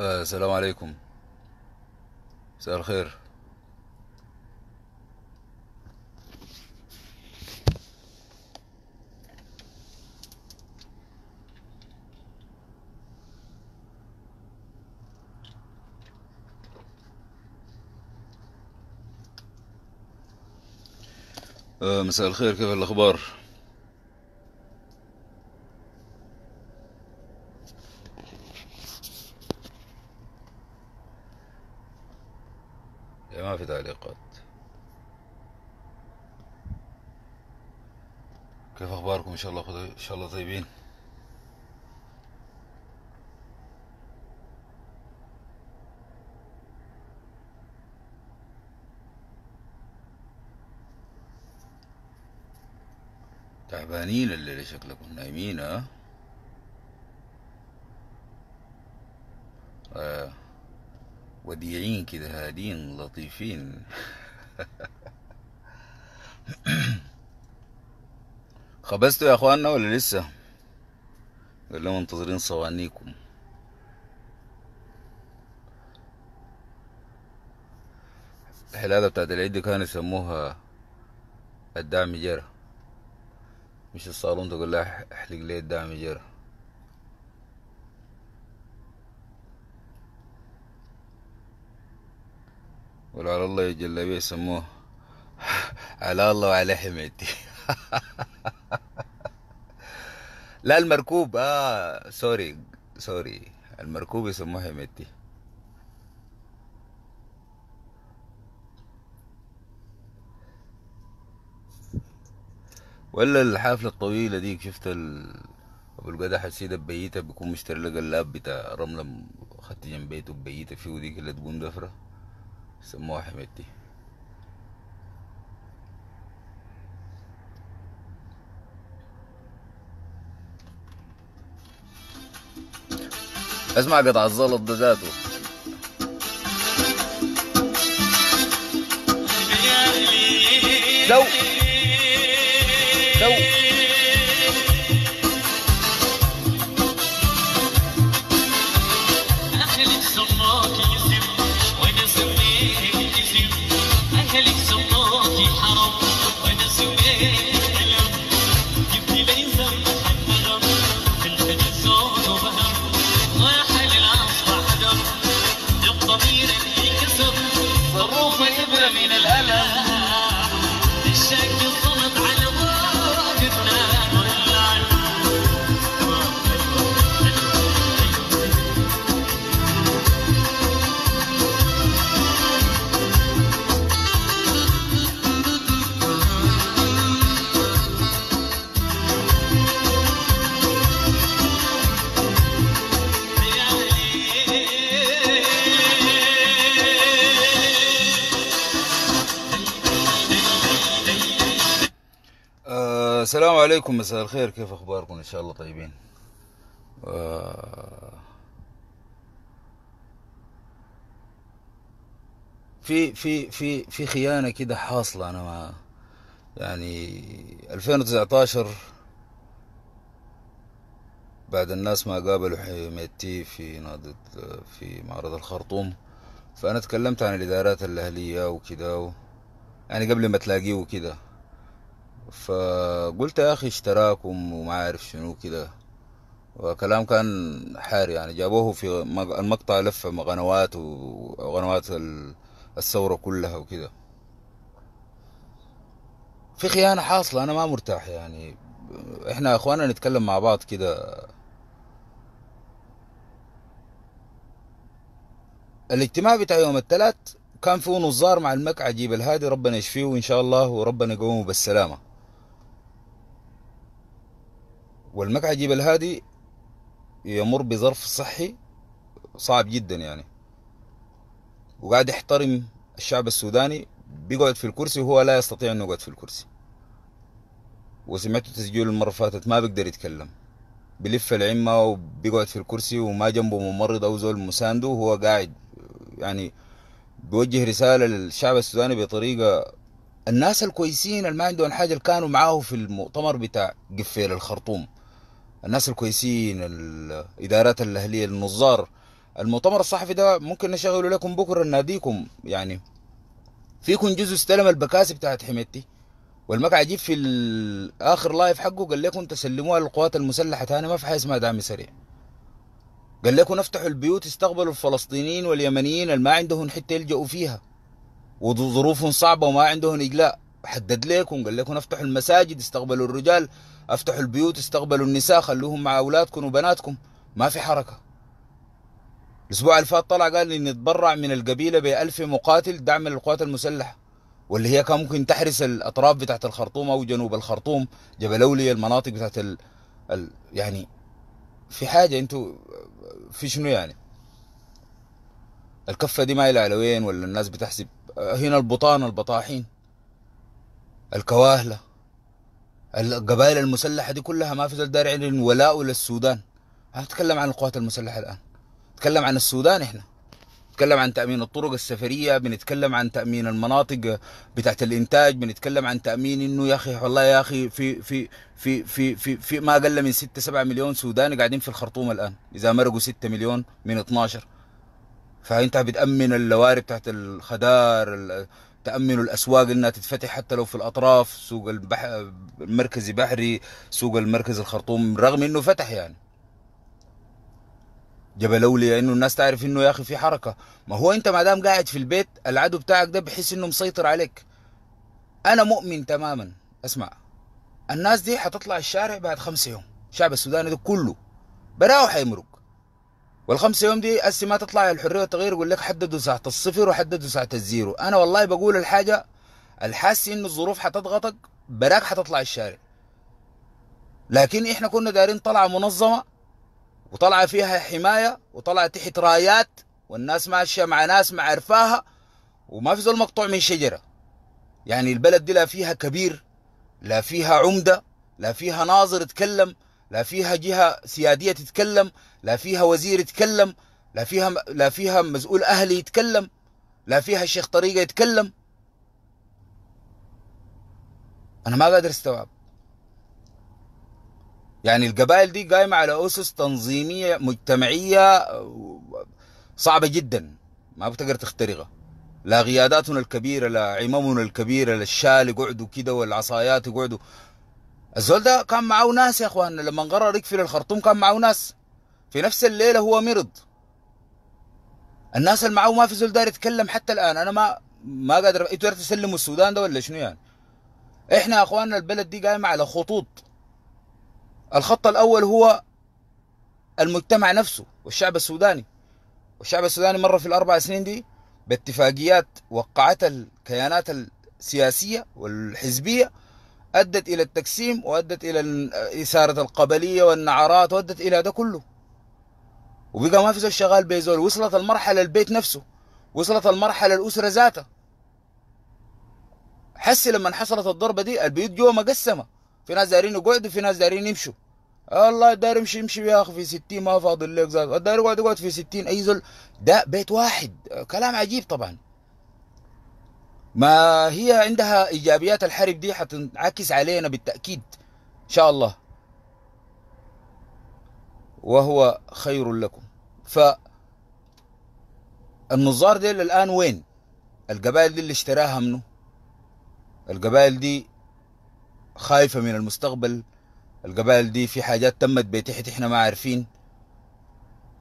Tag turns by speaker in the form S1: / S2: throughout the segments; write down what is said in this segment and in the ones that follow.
S1: آه السلام عليكم مساء الخير آه، مساء الخير كيف الأخبار؟ ان شاء الله طيبين تعبانين الليلة شكلكم نايمين ها آه وديعين كده هادين لطيفين خبزتوا يا اخوانا ولا لسه قال لهم منتظرين صوانيكم الحلاقة بتاعت العيد دي كانوا يسموها الدعم جرى مش الصالون تقول لها احلق لي الدعم جرى ولا على الله يجل بيه يسموه على الله وعلى حميتي لا المركوب اه سوري سوري المركوب يسموها متي ولا الحفلة الطويلة دي شفت ال... ابو القدح حسيدة ببيتة بيكون مشتري لها جلاب بتاع رملة خدت جنب بيته ببيتة فيه ودي كده تقوم دفرة سموها حميتي اسمع قطع الزلط ده ذاته لو السلام عليكم مساء الخير كيف اخباركم ان شاء الله طيبين آه، في في في في خيانه كده حاصله انا مع يعني 2019 بعد الناس ما قابلوا حميتي في نادي آه، في معرض الخرطوم فانا تكلمت عن الادارات الاهليه وكده يعني قبل ما تلاقيه وكده فقلت يا اخي اشتراكم وما عارف شنو كده وكلام كان حار يعني جابوه في المقطع لف قنوات وقنوات الثورة كلها وكده في خيانة حاصلة أنا ما مرتاح يعني إحنا إخواننا نتكلم مع بعض كده الاجتماع بتاع يوم الثلاث كان فيه نظار مع المكعجي الهادي ربنا يشفيه وإن شاء الله وربنا يقومه بالسلامة والمقعد جيب الهادي يمر بظرف صحي صعب جدا يعني وقاعد يحترم الشعب السوداني بيقعد في الكرسي وهو لا يستطيع انه يقعد في الكرسي وسمعته تسجيل المرة فاتت ما بيقدر يتكلم بلف العمة وبيقعد في الكرسي وما جنبه ممرض أو زول مسانده وهو قاعد يعني بيوجه رسالة للشعب السوداني بطريقة الناس الكويسين اللي ما عندهم حاجة اللي كانوا معاه في المؤتمر بتاع قفيل الخرطوم الناس الكويسين الادارات الاهليه النظار المؤتمر الصحفي ده ممكن نشغله لكم بكره ناديكم يعني فيكم جزء استلم البكاسي بتاعت حميدتي والمقعد يجيب في اخر لايف حقه قال لكم تسلموها للقوات المسلحه تاني ما في حاجه اسمها دعم سريع قال لكم افتحوا البيوت استقبلوا الفلسطينيين واليمنيين اللي ما عندهم حته يلجأوا فيها وظروفهم صعبه وما عندهم اجلاء حدد لكم قال لكم افتحوا المساجد استقبلوا الرجال افتحوا البيوت استقبلوا النساء خلوهم مع اولادكم وبناتكم ما في حركه الاسبوع اللي فات طلع قال لي نتبرع من القبيله ب 1000 مقاتل دعم للقوات المسلحه واللي هي كان ممكن تحرس الاطراف بتاعت الخرطوم او جنوب الخرطوم جبل اولي المناطق بتاعت ال... ال... يعني في حاجه انتوا في شنو يعني الكفه دي ما على وين ولا الناس بتحسب هنا البطانه البطاحين الكواهله القبائل المسلحه دي كلها ما في زال داري الولاء للسودان هتكلم عن القوات المسلحه الان نتكلم عن السودان احنا نتكلم عن تامين الطرق السفريه بنتكلم عن تامين المناطق بتاعت الانتاج بنتكلم عن تامين انه يا اخي والله يا اخي في في في في في, في ما اقل من 6 7 مليون سوداني قاعدين في الخرطوم الان اذا مرقوا 6 مليون من 12 فانت بتامن اللواري بتاعت الخدار تامنوا الاسواق انها تتفتح حتى لو في الاطراف سوق البح... المركزي بحري سوق المركز الخرطوم رغم انه فتح يعني جبل أولي انه الناس تعرف انه يا اخي في حركه ما هو انت ما دام قاعد في البيت العدو بتاعك ده بحس انه مسيطر عليك انا مؤمن تماما اسمع الناس دي حتطلع الشارع بعد خمسة يوم الشعب السوداني ده كله براه حيمرق والخمسة يوم دي هسه ما تطلع الحريه والتغيير يقول لك حددوا ساعه الصفر وحددوا ساعه الزيرو انا والله بقول الحاجه الحاسة انه الظروف حتضغطك براك حتطلع الشارع لكن احنا كنا دايرين طلعه منظمه وطلعه فيها حمايه وطلعه تحت رايات والناس ماشيه مع ناس مع عرفاها وما في زول مقطوع من شجره يعني البلد دي لا فيها كبير لا فيها عمده لا فيها ناظر اتكلم لا فيها جهة سيادية تتكلم لا فيها وزير يتكلم لا فيها لا فيها مسؤول أهلي يتكلم لا فيها شيخ طريقة يتكلم أنا ما قادر استوعب يعني القبائل دي قايمة على أسس تنظيمية مجتمعية صعبة جدا ما بتقدر تخترقها لا غياداتنا الكبيرة لا عممنا الكبيرة لا الشال يقعدوا كده والعصايات يقعدوا الزول ده كان معاه ناس يا اخواننا لما قرر يقفل الخرطوم كان معاه ناس في نفس الليله هو مرض الناس اللي معاه ما في زول داير يتكلم حتى الان انا ما ما قادر انتوا تسلموا السودان ده ولا شنو يعني احنا يا اخواننا البلد دي قايمه على خطوط الخط الاول هو المجتمع نفسه والشعب السوداني والشعب السوداني مر في الاربع سنين دي باتفاقيات وقعتها الكيانات السياسيه والحزبيه أدت إلى التقسيم وأدت إلى إثارة القبلية والنعرات وأدت إلى ده كله وبقى ما في زول شغال بيزول وصلت المرحلة البيت نفسه وصلت المرحلة الأسرة ذاتها حسي لما حصلت الضربة دي البيوت جوا مقسمة في ناس دايرين يقعدوا في ناس دايرين يمشوا الله داير يمشي يمشي يا اخي في 60 ما فاضل لك زاد داير يقعد يقعد في 60 اي زول ده بيت واحد كلام عجيب طبعا ما هي عندها ايجابيات الحرب دي حتنعكس علينا بالتاكيد ان شاء الله وهو خير لكم ف النظار دي الان وين القبائل دي اللي اشتراها منه القبائل دي خايفة من المستقبل القبائل دي في حاجات تمت بتحت احنا ما عارفين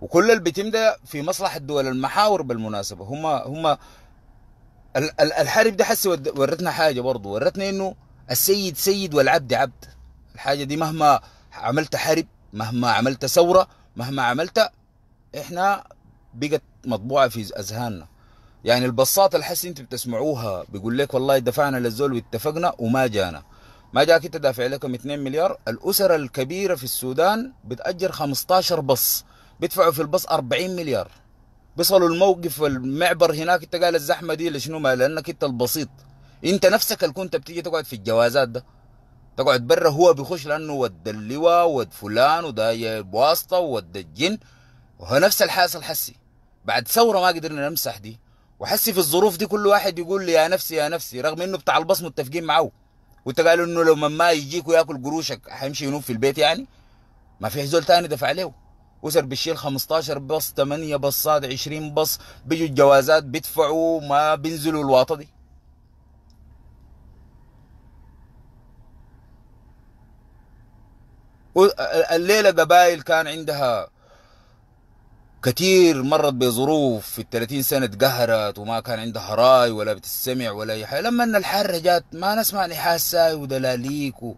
S1: وكل اللي بيتم ده في مصلحة دول المحاور بالمناسبة هم هم الحارب ده حسي ورتنا حاجه برضه ورتنا انه السيد سيد والعبد عبد الحاجه دي مهما عملت حرب مهما عملت ثوره مهما عملت احنا بقت مطبوعه في اذهاننا يعني البساطه الحسي انت بتسمعوها بيقول لك والله دفعنا للزول واتفقنا وما جانا ما جاك انت دافع لكم 2 مليار الاسر الكبيره في السودان بتاجر 15 بص بيدفعوا في البص 40 مليار بيصلوا الموقف المعبر هناك انت قال الزحمه دي لشنو ما لانك انت البسيط انت نفسك اللي كنت بتيجي تقعد في الجوازات ده تقعد برا هو بيخش لانه ود اللواء ود فلان وداي بواسطه ود الجن وهو نفس الحاصل حسي بعد ثوره ما قدرنا نمسح دي وحسي في الظروف دي كل واحد يقول لي يا نفسي يا نفسي رغم انه بتاع البص متفقين معه وانت قالوا انه لو ما يجيك وياكل قروشك حيمشي ينوم في البيت يعني ما في زول تاني دفع عليه اسر بيشيل 15 بص 8 بصات 20 بص بيجوا الجوازات بيدفعوا ما بينزلوا الواطه دي الليله قبائل كان عندها كثير مرت بظروف في ال 30 سنة تقهرت وما كان عندها راي ولا بتسمع ولا أي حاجة لما أن الحارة جات ما نسمع نحاس ساي ودلاليك و...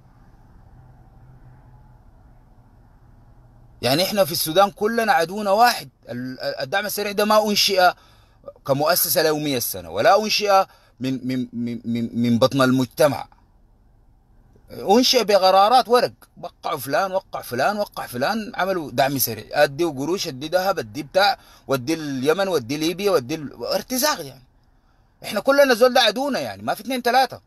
S1: يعني احنا في السودان كلنا عدونا واحد الدعم السريع ده ما انشئ كمؤسسه لوميه السنه ولا انشئ من من من من بطن المجتمع انشئ بقرارات ورق وقعوا فلان وقع فلان وقع فلان عملوا دعم سريع ادي قروش ادي ذهب ادي بتاع ودي اليمن ودي ليبيا ودي ال... ارتزاق يعني احنا كلنا زول ده عدونا يعني ما في اثنين ثلاثه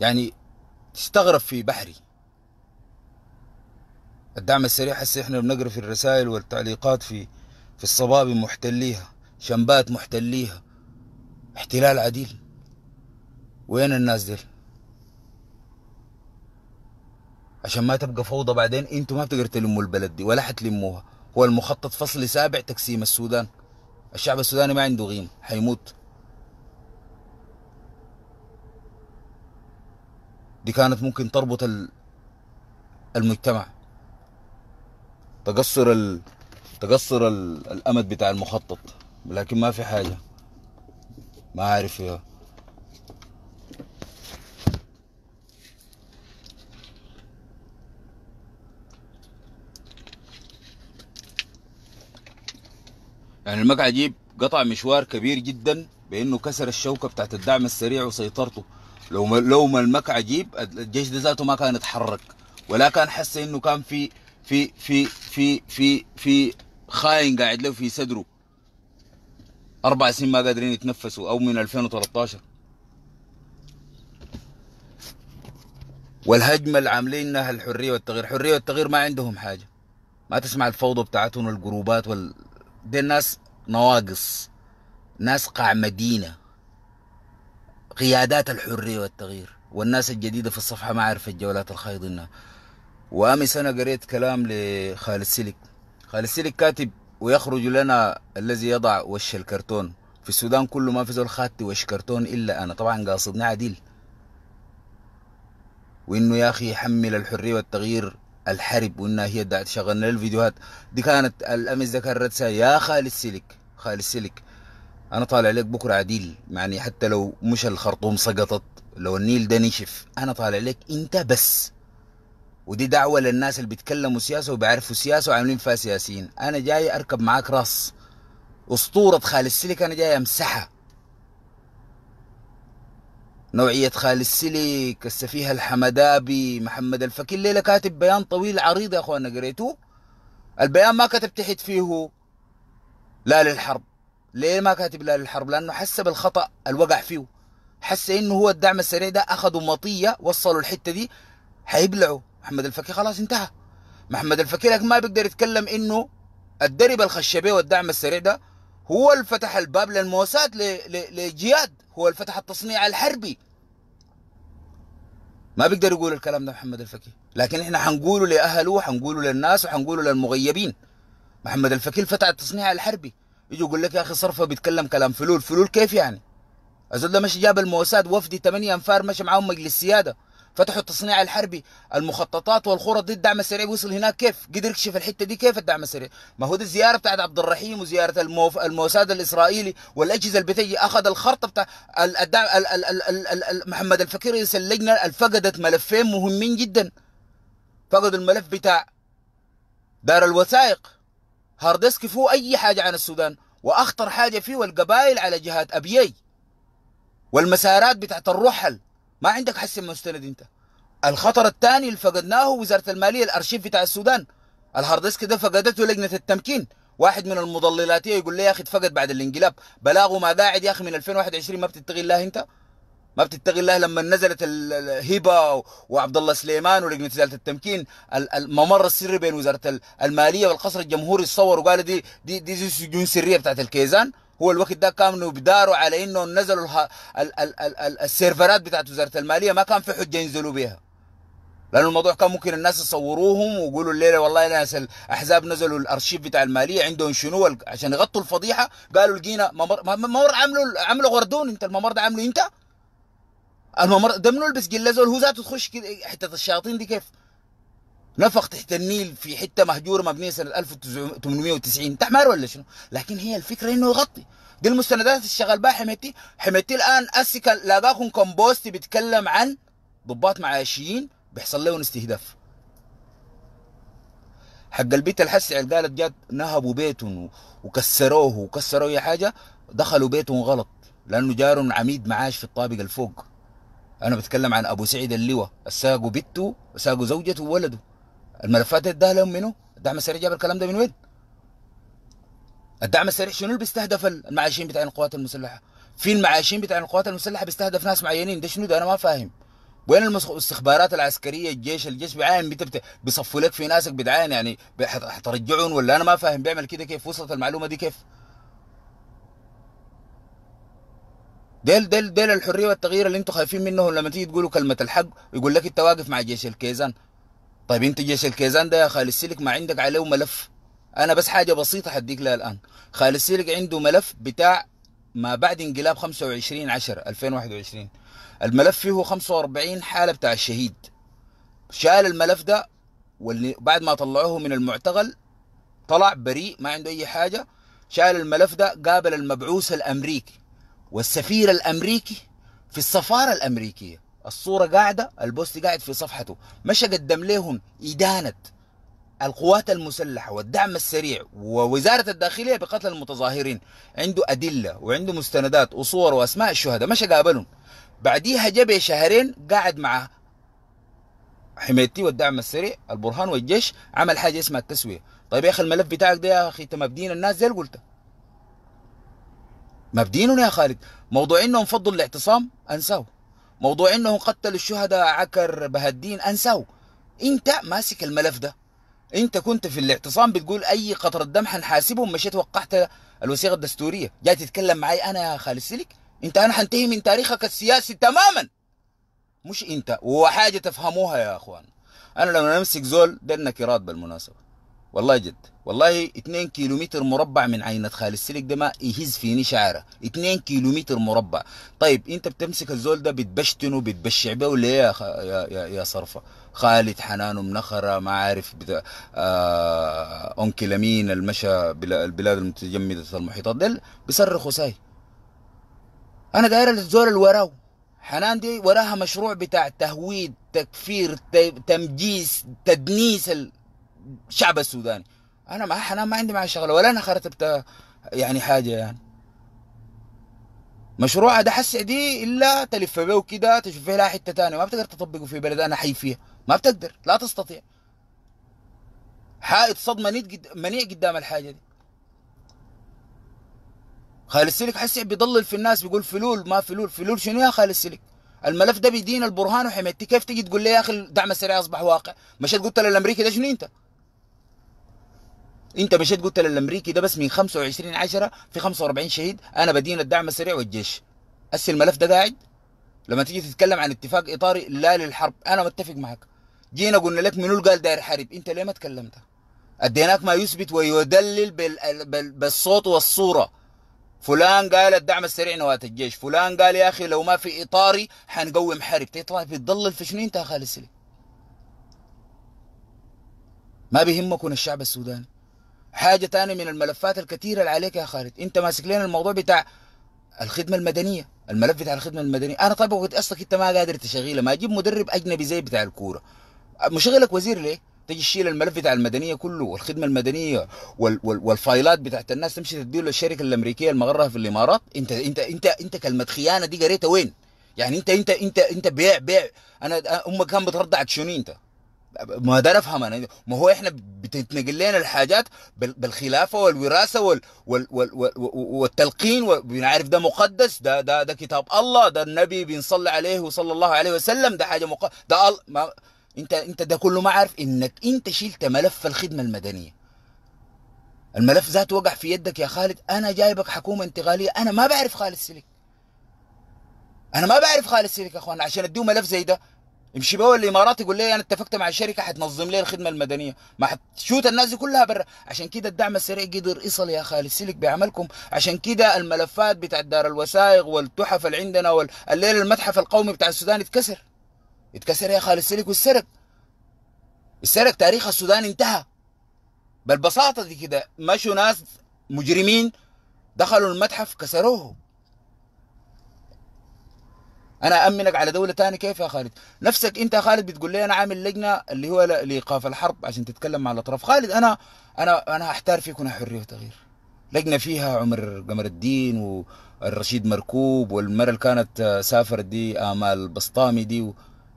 S1: يعني تستغرب في بحري الدعم السريع هسه احنا بنقرا في الرسائل والتعليقات في في الصبابي محتليها شنبات محتليها احتلال عديل وين الناس دي عشان ما تبقى فوضى بعدين انتوا ما بتقدروا تلموا البلد دي ولا حتلموها هو المخطط فصل سابع تقسيم السودان الشعب السوداني ما عنده قيمه حيموت دي كانت ممكن تربط المجتمع تقصر ال... تقصر ال... الامد بتاع المخطط لكن ما في حاجه ما عارف يا يعني المقعد يجيب قطع مشوار كبير جدا بانه كسر الشوكه بتاعت الدعم السريع وسيطرته لو ما لو ما المك عجيب الجيش ده ذاته ما كان يتحرك ولا كان حس انه كان في في في في في في خاين قاعد له في صدره اربع سنين ما قادرين يتنفسوا او من 2013 والهجمه اللي عاملينها الحريه والتغيير، الحريه والتغيير ما عندهم حاجه ما تسمع الفوضى بتاعتهم والجروبات وال دي الناس نواقص ناس قاع مدينه قيادات الحرية والتغيير والناس الجديدة في الصفحة ما عرفت الجولات الخيض إنها وأمس أنا قريت كلام لخالد سلك خالد سلك كاتب ويخرج لنا الذي يضع وش الكرتون في السودان كله ما في زول خاتي وش كرتون إلا أنا طبعا قاصدني عديل وإنه يا أخي يحمل الحرية والتغيير الحرب وإنها هي دعت شغلنا الفيديوهات دي كانت الأمس ذكرت كان يا خالد سلك خالد سلك انا طالع لك بكره عديل يعني حتى لو مش الخرطوم سقطت لو النيل ده نشف انا طالع لك انت بس ودي دعوه للناس اللي بيتكلموا سياسه وبيعرفوا سياسه وعاملين فيها سياسيين انا جاي اركب معاك راس اسطوره خالد السلك انا جاي امسحها نوعية خالد السلك السفيه الحمدابي محمد الفكي الليلة كاتب بيان طويل عريض يا أخوانا قريتوه البيان ما كتب تحت فيه لا للحرب ليه ما كاتب لا للحرب لانه حس بالخطا الوقع فيه حس انه هو الدعم السريع ده اخذوا مطيه وصلوا الحته دي حيبلعوا محمد الفكي خلاص انتهى محمد الفكي لك ما بيقدر يتكلم انه الدرب الخشبي والدعم السريع ده هو اللي فتح الباب للموساد لجياد هو اللي فتح التصنيع الحربي ما بيقدر يقول الكلام ده محمد الفكي لكن احنا حنقوله لاهله وحنقوله للناس وحنقوله للمغيبين محمد الفكي فتح التصنيع الحربي يجي يقول لك يا اخي صرفه بيتكلم كلام فلول فلول كيف يعني الزول ده مشي جاب الموساد وفد 8 انفار ماشي معاهم مجلس سياده فتحوا التصنيع الحربي المخططات والخرط دي الدعم السريع بيوصل هناك كيف قدر يكشف الحته دي كيف الدعم السريع ما هو دي الزياره بتاعت عبد الرحيم وزياره الموف... الموساد الاسرائيلي والاجهزه اللي بتجي اخذ الخرطه بتاع الدعم ال... ال... ال... ال... ال... محمد الفقير رئيس اللجنه فقدت ملفين مهمين جدا فقدوا الملف بتاع دار الوثائق هاردسك فيه اي حاجه عن السودان وأخطر حاجة فيه والقبائل على جهات أبيي والمسارات بتاعت الرحل ما عندك حسن مستند انت الخطر الثاني اللي فقدناه وزارة المالية الأرشيف بتاع السودان الهاردسك ده فقدته لجنة التمكين واحد من المضللاتيه يقول لي يا اخي اتفقد بعد الانقلاب بلاغه ما قاعد يا اخي من 2021 ما بتتغي الله انت ما بتتقي الله لما نزلت الهبه وعبد الله سليمان ولجنه ازاله التمكين الممر السري بين وزاره الماليه والقصر الجمهوري صور وقال دي دي دي, سجون سريه بتاعت الكيزان هو الوقت ده كانوا بداروا على انه نزلوا الـ الـ الـ الـ الـ السيرفرات بتاعت وزاره الماليه ما كان في حجه ينزلوا بها لانه الموضوع كان ممكن الناس يصوروهم ويقولوا الليله والله ناس الاحزاب نزلوا الارشيف بتاع الماليه عندهم شنو عشان يغطوا الفضيحه قالوا لقينا ممر ممر عملوا عملوا غردون انت الممر ده عامله انت الممر ده البس قله زول هو ذاته تخش كده إيه، حته الشياطين دي كيف؟ نفق تحت النيل في حته مهجوره مبنيه سنه 1890 تحمار ولا شنو؟ لكن هي الفكره انه يغطي دي المستندات الشغال بها حميتي حميتي الان اسك لاقاكم كومبوستي بيتكلم عن ضباط معاشيين بيحصل لهم استهداف حق البيت الحسي قالت جات نهبوا بيتهم وكسروه وكسروا اي حاجه دخلوا بيتهم غلط لانه جارهم عميد معاش في الطابق الفوق انا بتكلم عن ابو سعيد اللواء الساقوا بيته ساقوا زوجته وولده الملفات اداها لهم منه الدعم السريع جاب الكلام ده من وين الدعم السريع شنو اللي بيستهدف المعاشين بتاع القوات المسلحه في المعاشين بتاع القوات المسلحه بيستهدف ناس معينين ده شنو ده انا ما فاهم وين الاستخبارات العسكريه الجيش الجيش بيعاين بتبت... بيصفوا لك في ناسك بتعاين يعني حترجعهم ولا انا ما فاهم بيعمل كده كيف وصلت المعلومه دي كيف ديل ديل ديل الحريه والتغيير اللي انتوا خايفين منه لما تيجي تقولوا كلمه الحق يقول لك انت واقف مع جيش الكيزان طيب انت جيش الكيزان ده يا خالد سيلك ما عندك عليه ملف انا بس حاجه بسيطه حديك لها الان خالد سيلك عنده ملف بتاع ما بعد انقلاب 25 10 2021 الملف فيه 45 حاله بتاع الشهيد شال الملف ده واللي بعد ما طلعوه من المعتقل طلع بريء ما عنده اي حاجه شال الملف ده قابل المبعوث الامريكي والسفير الامريكي في السفاره الامريكيه الصوره قاعده البوست قاعد في صفحته مشى قدم لهم ادانه القوات المسلحه والدعم السريع ووزاره الداخليه بقتل المتظاهرين عنده ادله وعنده مستندات وصور واسماء الشهداء مشى قابلهم بعديها جبه شهرين قاعد مع حمايتي والدعم السريع البرهان والجيش عمل حاجه اسمها التسويه طيب يا اخي الملف بتاعك ده يا اخي انت مبدين الناس زي اللي قلتها ما بدينهم يا خالد موضوع انهم فضوا الاعتصام انساو موضوع انهم قتلوا الشهداء عكر الدين انساو انت ماسك الملف ده انت كنت في الاعتصام بتقول اي قطرة دم حنحاسبهم مشيت وقعت الوثيقة الدستورية جاي تتكلم معي انا يا خالد سلك انت انا حنتهي من تاريخك السياسي تماما مش انت وحاجة تفهموها يا اخوان انا لما امسك زول ده النكرات بالمناسبة والله جد والله 2 كيلومتر مربع من عينة خالد السلك ده ما يهز فيني شعره 2 كيلومتر مربع طيب انت بتمسك الزول ده بتبشتنه بتبشع به ولا إيه يا, خ... يا, يا, يا صرفه خالد حنان منخره ما عارف بتا... آه... انكل المشى بلا... البلاد المتجمده المحيطات ده بيصرخوا ساي انا داير الزول اللي وراه حنان دي وراها مشروع بتاع تهويد تكفير ت... تمجيس تدنيس ال... الشعب السوداني انا ما انا ما عندي مع شغله ولا انا خرتبت يعني حاجه يعني مشروع ده حسع دي الا تلف به وكده تشوف فيه لها حته ثانيه ما بتقدر تطبقه في بلد انا حي فيها ما بتقدر لا تستطيع حائط صد منيع قدام الحاجه دي خالد سلك حسع بيضلل في الناس بيقول فلول ما فلول فلول شنو يا خالد سلك الملف ده بيدين البرهان وحمايتي كيف تيجي تقول لي يا اخي الدعم السريع اصبح واقع مش قلت للامريكي ده شنو انت انت مشيت قلت للامريكي ده بس من 25 10 في 45 شهيد انا بدينا الدعم السريع والجيش اسي الملف ده قاعد لما تيجي تتكلم عن اتفاق اطاري لا للحرب انا متفق معك جينا قلنا لك منو قال داير حرب انت ليه ما تكلمت اديناك ما يثبت ويدلل بالصوت والصوره فلان قال الدعم السريع نواة الجيش فلان قال يا اخي لو ما في اطاري حنقوم حرب تطلع طيب، طيب، بتضلل في شنو انت يا خالد ما بيهمكم الشعب السوداني حاجة تانية من الملفات الكثيرة اللي عليك يا خالد انت ماسك لنا الموضوع بتاع الخدمة المدنية الملف بتاع الخدمة المدنية انا طيب وقت اصلك انت ما قادر تشغيله ما اجيب مدرب اجنبي زي بتاع الكورة مشغلك وزير ليه تجي تشيل الملف بتاع المدنيه كله والخدمه المدنيه وال وال والفايلات بتاعت الناس تمشي تديه للشركه الامريكيه المغرها في الامارات انت انت انت انت كلمه خيانه دي قريتها وين؟ يعني انت انت انت انت بيع بيع انا امك كان بترضع شنو انت؟ ما ده نفهم انا يعني ما هو احنا بتتنقل لنا الحاجات بالخلافه والوراثه وال وال وال وال والتلقين ونعرف ده مقدس ده ده ده كتاب الله ده النبي بنصلي عليه وصلى الله عليه وسلم ده حاجه مقدس ده ما انت انت ده كله ما عارف انك انت شلت ملف الخدمه المدنيه الملف ذاته وقع في يدك يا خالد انا جايبك حكومه انتقاليه انا ما بعرف خالد سلك انا ما بعرف خالد سلك يا اخوان عشان اديه ملف زي ده يمشي بقى الامارات يقول لي انا اتفقت مع الشركه هتنظم لي الخدمه المدنيه ما هتشوت الناس دي كلها برا عشان كده الدعم السريع قدر يصل يا خالد سلك بعملكم عشان كده الملفات بتاع دار الوثائق والتحف اللي عندنا والليل المتحف القومي بتاع السودان اتكسر اتكسر يا خالد سلك والسرق السرق تاريخ السودان انتهى بالبساطه دي كده مشوا ناس مجرمين دخلوا المتحف كسروه انا امنك على دوله ثانيه كيف يا خالد نفسك انت يا خالد بتقول لي انا عامل لجنه اللي هو لايقاف الحرب عشان تتكلم مع الاطراف خالد انا انا انا احتار فيك هنا حريه وتغيير لجنه فيها عمر قمر الدين والرشيد مركوب والمره اللي كانت سافرت دي امال بسطامي دي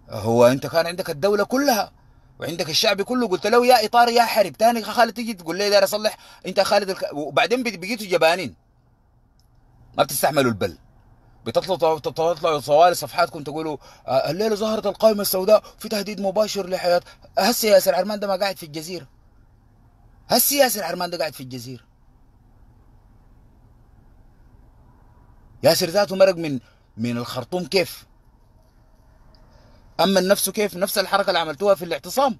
S1: هو انت كان عندك الدوله كلها وعندك الشعب كله قلت له يا اطار يا حرب ثاني خالد تيجي تقول لي داير اصلح انت خالد الك... وبعدين بقيتوا جبانين ما بتستحملوا البل بتطلع تطلع صور صفحاتكم تقولوا آه، الليله ظهرت القائمه السوداء في تهديد مباشر لحياه هسه ياسر عرمان ده ما قاعد في الجزيره هسه ياسر عرمان ده قاعد في الجزيره ياسر ذاته مرق من من الخرطوم كيف اما نفسه كيف نفس الحركه اللي عملتوها في الاعتصام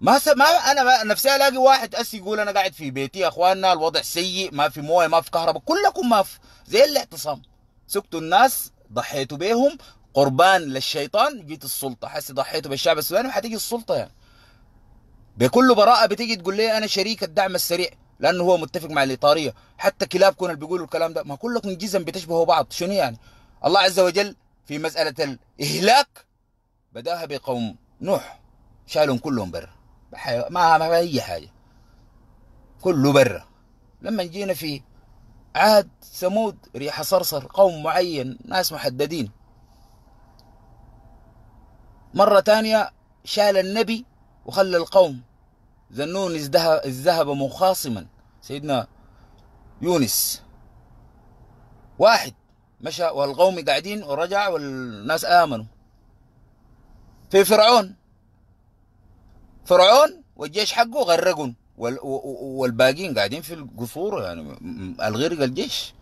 S1: ما س... ما انا ما... نفسي الاقي واحد اس يقول انا قاعد في بيتي يا اخواننا الوضع سيء ما في مويه ما في كهرباء كلكم ما في زي الاعتصام سكتوا الناس ضحيتوا بيهم قربان للشيطان جيت السلطه حسي ضحيتوا بالشعب السوداني وحتيجي السلطه يعني بكل براءه بتيجي تقول لي انا شريك الدعم السريع لانه هو متفق مع الاطاريه حتى كلابكم اللي بيقولوا الكلام ده ما كلكم جزم بتشبهوا بعض شنو يعني الله عز وجل في مساله الاهلاك بداها بقوم نوح شالهم كلهم برا ما ما اي حاجه كله برا لما جينا في عاد ثمود ريح صرصر قوم معين ناس محددين مرة تانية شال النبي وخلى القوم ذنون الذهب مخاصما سيدنا يونس واحد مشى والقوم قاعدين ورجع والناس آمنوا في فرعون فرعون والجيش حقه غرقهم والباقيين قاعدين في القصور يعني الغرق الجيش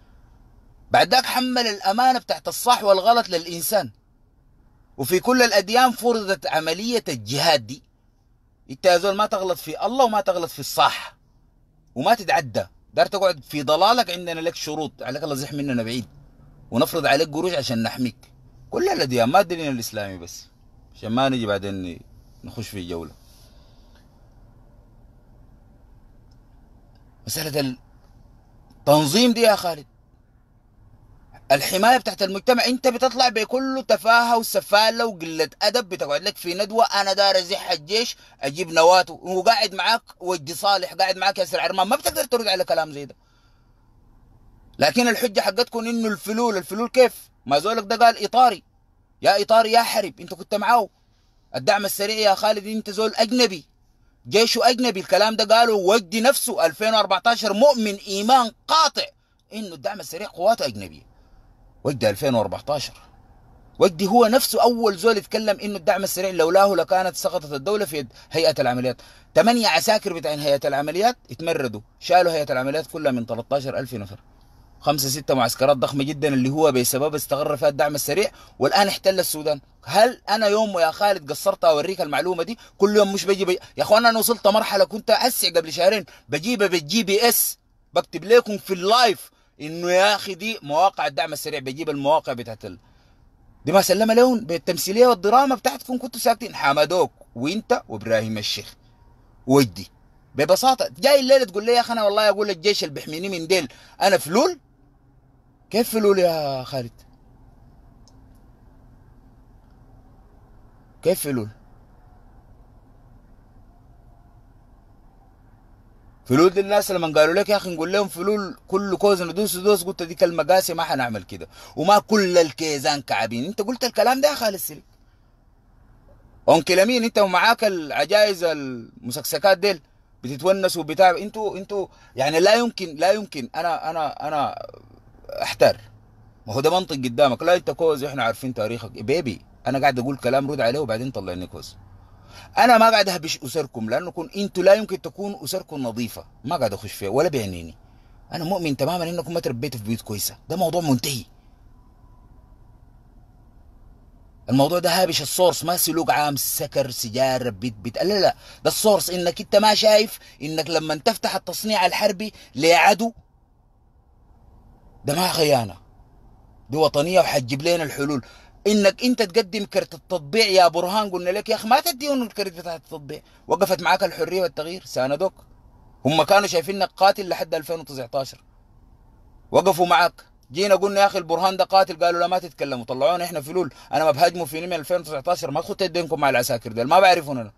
S1: بعد ذاك حمل الأمانة بتاعت الصح والغلط للإنسان وفي كل الأديان فرضت عملية الجهاد دي انت يا زول ما تغلط في الله وما تغلط في الصح وما تتعدى دار تقعد في ضلالك عندنا لك شروط عليك الله زح مننا بعيد ونفرض عليك قروش عشان نحميك كل الأديان ما الدين الإسلامي بس عشان ما نجي بعدين نخش في جولة مسألة التنظيم دي يا خالد الحماية بتاعت المجتمع انت بتطلع بكل تفاهة وسفالة وقلة أدب بتقعد لك في ندوة أنا دار أزح الجيش أجيب نواته وقاعد معاك وجدي صالح قاعد معاك ياسر عرمان ما بتقدر ترد على كلام زي ده لكن الحجة حقتكم إنه الفلول الفلول كيف ما زولك ده قال إطاري يا إطاري يا حرب انت كنت معاه الدعم السريع يا خالد انت زول أجنبي جيش اجنبي الكلام ده قاله وجدي نفسه 2014 مؤمن ايمان قاطع انه الدعم السريع قوات اجنبيه وجدي 2014 وجدي هو نفسه اول زول يتكلم انه الدعم السريع لولاه لكانت سقطت الدوله في يد هيئه العمليات ثمانيه عساكر بتاعين هيئه العمليات اتمردوا شالوا هيئه العمليات كلها من 13000 نفر خمسة ستة معسكرات ضخمة جدا اللي هو بسبب استغر فيها الدعم السريع والآن احتل السودان هل أنا يوم يا خالد قصرت أوريك المعلومة دي كل يوم مش بجيب يا أخوان أنا وصلت مرحلة كنت أسع قبل شهرين بجيبها بالجي بي اس بكتب لكم في اللايف انه يا اخي دي مواقع الدعم السريع بجيب المواقع بتاعت ال... دي ما سلم لهم بالتمثيليه والدراما بتاعتكم كنتوا ساكتين حمدوك وانت وابراهيم الشيخ ودي ببساطه جاي الليله تقول لي يا اخي انا والله اقول الجيش اللي بيحميني من ديل انا فلول كيف فلول يا خالد كيف فلول فلول دي الناس لما قالوا لك يا اخي نقول لهم فلول كل كوز ندوس دوس قلت دي كلمه قاسيه ما حنعمل كده وما كل الكيزان كعبين انت قلت الكلام ده يا خالد سلك اونكل امين انت ومعاك العجائز المسكسكات ديل بتتونسوا بتاع انتوا انتوا يعني لا يمكن لا يمكن انا انا انا احتر ما هو ده منطق قدامك لا انت كوز احنا عارفين تاريخك بيبي انا قاعد اقول كلام رد عليه وبعدين طلعني كوز انا ما قاعد اهبش اسركم لانكم انتوا لا يمكن تكون اسركم نظيفه ما قاعد اخش فيها ولا بيعنيني انا مؤمن تماما انكم ما تربيتوا في بيوت كويسه ده موضوع منتهي الموضوع ده هابش السورس ما سلوك عام سكر سجاره بيت بيت لا لا ده السورس انك انت ما شايف انك لما تفتح التصنيع الحربي لعدو ده ما خيانة دي وطنية وحتجيب لنا الحلول انك انت تقدم كرت التطبيع يا برهان قلنا لك يا اخي ما تديهم الكرت بتاع التطبيع وقفت معاك الحريه والتغيير ساندوك هم كانوا شايفينك قاتل لحد 2019 وقفوا معاك جينا قلنا يا اخي البرهان ده قاتل قالوا لا ما تتكلموا طلعونا احنا فلول انا ما بهاجمه في 2019 ما خدت يدينكم مع العساكر دول ما بعرفهم انا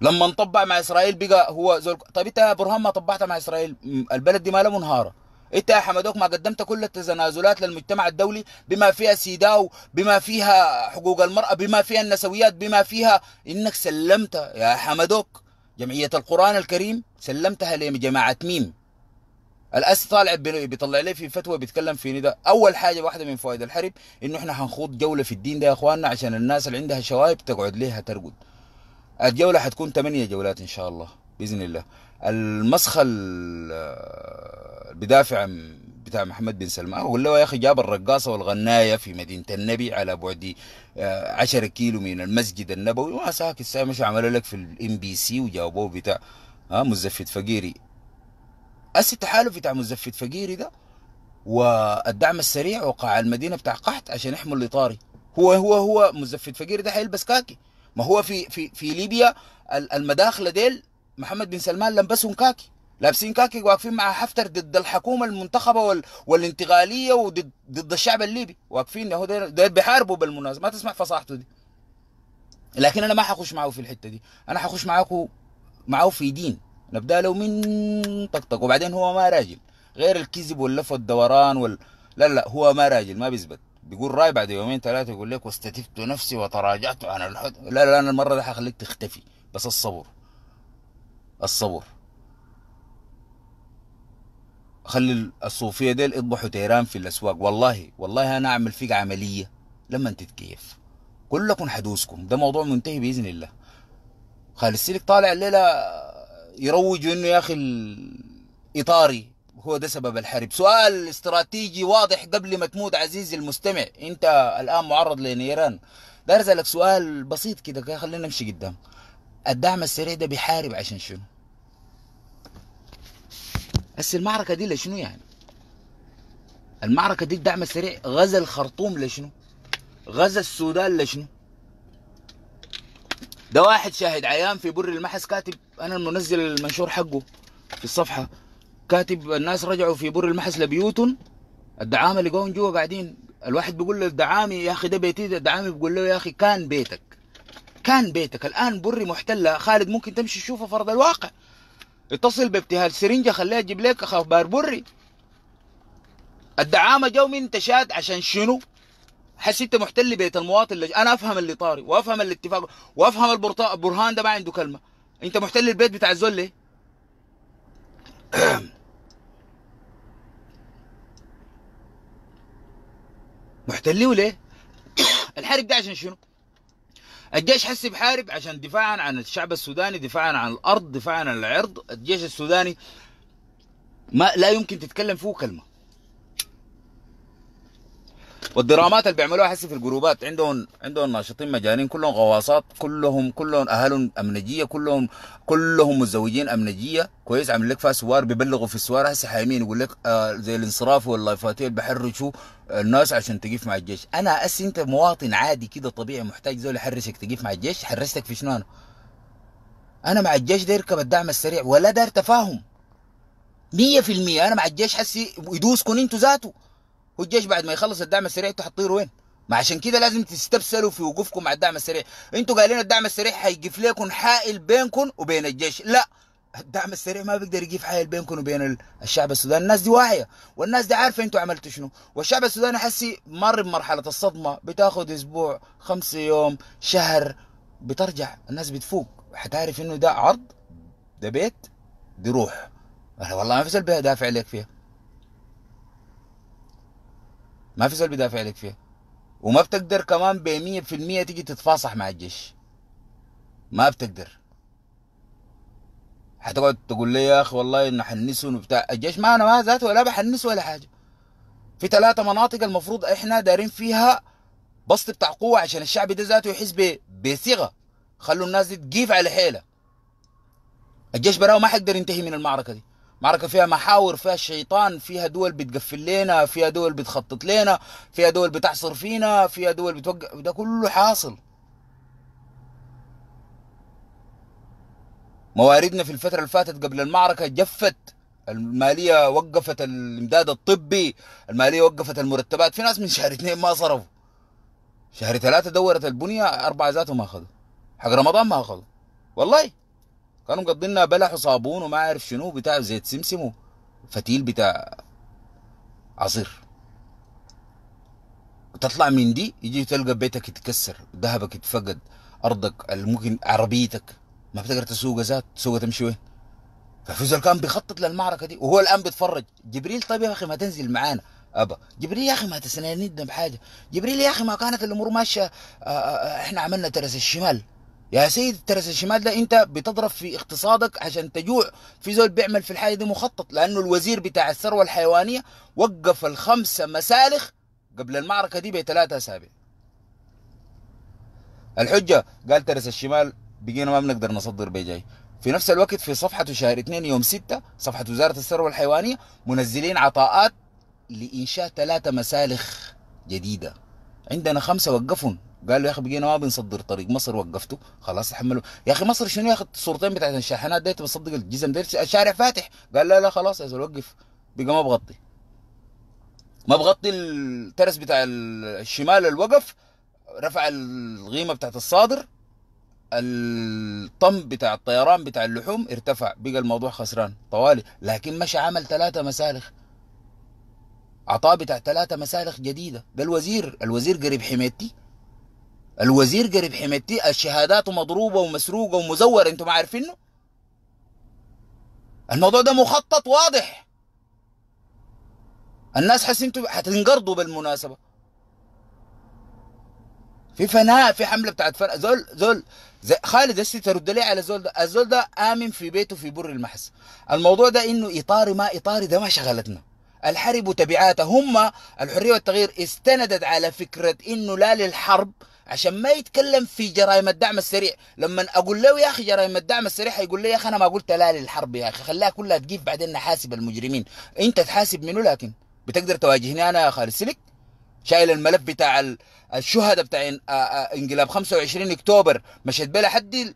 S1: لما نطبع مع اسرائيل بقى هو زول طب انت يا برهان ما طبعت مع اسرائيل البلد دي مالها منهاره انت يا حمدوك ما قدمت كل التنازلات للمجتمع الدولي بما فيها سيداو بما فيها حقوق المراه بما فيها النسويات بما فيها انك سلمت يا حمدوك جمعيه القران الكريم سلمتها لجماعه ميم الاس طالع بيطلع لي في فتوى بيتكلم في ندى اول حاجه واحده من فوائد الحرب انه احنا هنخوض جوله في الدين ده يا اخواننا عشان الناس اللي عندها شوايب تقعد ليها ترقد الجولة حتكون ثمانية جولات إن شاء الله بإذن الله المسخة بدافع بتاع محمد بن سلمان اقول له يا اخي جاب الرقاصه والغنايه في مدينه النبي على بعد 10 آه، كيلو من المسجد النبوي وما ساكت الساعة مش عملوا لك في الام بي سي وجاوبوه بتاع ها آه، مزفت فقيري أسي التحالف بتاع مزفت فقيري ده والدعم السريع وقع على المدينه بتاع قحط عشان يحمل الاطاري هو هو هو مزفت فقيري ده حيلبس كاكي ما هو في في في ليبيا المداخله ديل محمد بن سلمان لبسهم كاكي لابسين كاكي واقفين مع حفتر ضد الحكومه المنتخبه وال... والانتقاليه وضد ضد الشعب الليبي واقفين هو ده بيحاربوا بالمناسبه ما تسمع فصاحته دي لكن انا ما حخش معه في الحته دي انا حخش معاكو معه في دين نبدا له من طقطق وبعدين هو ما راجل غير الكذب واللف والدوران وال... لا لا هو ما راجل ما بيثبت بيقول راي بعد يومين ثلاثه يقول لك واستتبت نفسي وتراجعت عن الحد لا لا انا المره دي حخليك تختفي بس الصبر الصبر خلي الصوفيه ديل يطبحوا تيران في الاسواق والله والله انا اعمل فيك عمليه لما تتكيف كلكم حدوثكم ده موضوع منتهي باذن الله خالد السلك طالع الليله يروج انه يا اخي الاطاري هو ده سبب الحرب سؤال استراتيجي واضح قبل ما تموت عزيزي المستمع انت الان معرض لنيران داير لك سؤال بسيط كده خلينا نمشي قدام الدعم السريع ده بيحارب عشان شنو بس المعركه دي لشنو يعني المعركه دي الدعم السريع غزا الخرطوم لشنو غزا السودان لشنو ده واحد شاهد عيان في بر المحس كاتب انا منزل المنشور حقه في الصفحه كاتب الناس رجعوا في بر المحس لبيوتهم الدعامه اللي قوم جوا قاعدين الواحد بيقول له الدعامي يا اخي ده بيتي الدعامي بيقول له يا اخي كان بيتك كان بيتك الان بري محتله خالد ممكن تمشي تشوفه فرض الواقع اتصل بابتهال سرنجه خليها تجيب لك اخبار بري الدعامه جو من تشاد عشان شنو؟ حس انت محتل بيت المواطن اللي انا افهم اللي طاري وافهم الاتفاق وافهم البرهان ده ما عنده كلمه انت محتل البيت بتاع الزول ليه؟ محتليه ليه؟ الحرب ده عشان شنو؟ الجيش حسي بحارب عشان دفاعا عن الشعب السوداني دفاعا عن الارض دفاعا عن العرض الجيش السوداني ما لا يمكن تتكلم فيه كلمه والدرامات اللي بيعملوها حسي في الجروبات عندهم عندهم ناشطين مجانين كلهم غواصات كلهم كلهم اهلهم امنجيه كلهم كلهم متزوجين امنجيه كويس عامل لك فيها سوار بيبلغوا في السوار هسه حايمين يقول لك آه زي الانصراف واللايفات اللي بحرشوا آه، الناس عشان تقيف مع الجيش انا أس انت مواطن عادي كده طبيعي محتاج زول يحرشك تقيف مع الجيش حرشتك في شنو انا مع الجيش ده يركب الدعم السريع ولا دار تفاهم 100% انا مع الجيش حسي يدوسكم انتوا ذاته والجيش بعد ما يخلص الدعم السريع تحطيره وين؟ ما عشان كده لازم تستبسلوا في وقوفكم مع الدعم السريع انتوا قايلين الدعم السريع هيجيف لكم حائل بينكم وبين الجيش لا الدعم السريع ما بيقدر يقف حائل بينكم وبين الشعب السوداني الناس دي واعيه والناس دي عارفه انتوا عملتوا شنو والشعب السوداني حسي مر بمرحله الصدمه بتاخذ اسبوع خمسة يوم شهر بترجع الناس بتفوق حتعرف انه ده عرض ده بيت دي روح والله ما في سلبيه دافع لك فيها ما في زول بيدافع لك فيها وما بتقدر كمان ب 100% تيجي تتفاصح مع الجيش ما بتقدر حتقعد تقول لي يا اخي والله انه حنسهم وبتاع الجيش ما انا ما ذاته ولا بحنس ولا حاجه في ثلاثه مناطق المفروض احنا دارين فيها بسط بتاع قوه عشان الشعب ده ذاته يحس بصيغه خلوا الناس دي تجيف على حيله الجيش براه ما حيقدر ينتهي من المعركه دي معركة فيها محاور فيها الشيطان فيها دول بتقفل لنا فيها دول بتخطط لنا فيها دول بتحصر فينا فيها دول بتوقع ده كله حاصل مواردنا في الفترة اللي فاتت قبل المعركة جفت المالية وقفت الإمداد الطبي المالية وقفت المرتبات في ناس من شهر اثنين ما صرفوا شهر ثلاثة دورت البنية أربعة ذاته ما أخذوا حق رمضان ما أخذوا والله كانوا مقضينا بلح وصابون وما عارف شنو بتاع زيت سمسم وفتيل بتاع عصير تطلع من دي يجي تلقى بيتك يتكسر ذهبك يتفقد ارضك ممكن عربيتك ما بتقدر تسوق ذات تسوق تمشي وين ففوزل كان بيخطط للمعركه دي وهو الان بيتفرج جبريل طيب يا اخي ما تنزل معانا ابا جبريل يا اخي ما تسندنا بحاجه جبريل يا اخي ما كانت الامور ماشيه آه، آه، آه، احنا عملنا ترس الشمال يا سيد الترس الشمال ده انت بتضرب في اقتصادك عشان تجوع في زول بيعمل في الحاجه دي مخطط لانه الوزير بتاع الثروه الحيوانيه وقف الخمسه مسالخ قبل المعركه دي بثلاثه اسابيع الحجه قال ترس الشمال بقينا ما بنقدر نصدر جاي في نفس الوقت في صفحة شهر 2 يوم 6 صفحة وزارة الثروة الحيوانية منزلين عطاءات لإنشاء ثلاثة مسالخ جديدة عندنا خمسة وقفهم قال له يا اخي بقينا ما بنصدر طريق مصر وقفته خلاص حملوا يا اخي مصر شنو يا اخي الصورتين بتاعت الشاحنات ديت بتصدق الجزم ديت الشارع فاتح قال لا لا خلاص يا زلمه وقف بقى ما بغطي ما بغطي الترس بتاع الشمال الوقف رفع الغيمه بتاعت الصادر الطم بتاع الطيران بتاع اللحوم ارتفع بقى الموضوع خسران طوالي لكن مشى عمل ثلاثة مسالخ عطاه بتاع ثلاثة مسالخ جديدة ده الوزير الوزير قريب حميتي الوزير قريب حميدتي الشهادات مضروبة ومسروقة ومزورة انتم عارفينه الموضوع ده مخطط واضح الناس حاسين انتم هتنقرضوا بالمناسبة في فناء في حملة بتاعت فناء زول زول زي خالد هسه ترد لي على زول ده الزول ده آمن في بيته في بر المحس الموضوع ده انه إطاري ما إطاري ده ما شغلتنا الحرب وتبعاته هم الحرية والتغيير استندت على فكرة انه لا للحرب عشان ما يتكلم في جرائم الدعم السريع لما اقول له يا اخي جرائم الدعم السريع هيقول لي يا اخي انا ما قلت لا للحرب يا اخي خلاها كلها تجيب بعدين نحاسب المجرمين انت تحاسب منو لكن بتقدر تواجهني انا يا خالد سلك شايل الملف بتاع الشهداء بتاع آه، آه، انقلاب 25 اكتوبر مشيت بلا حد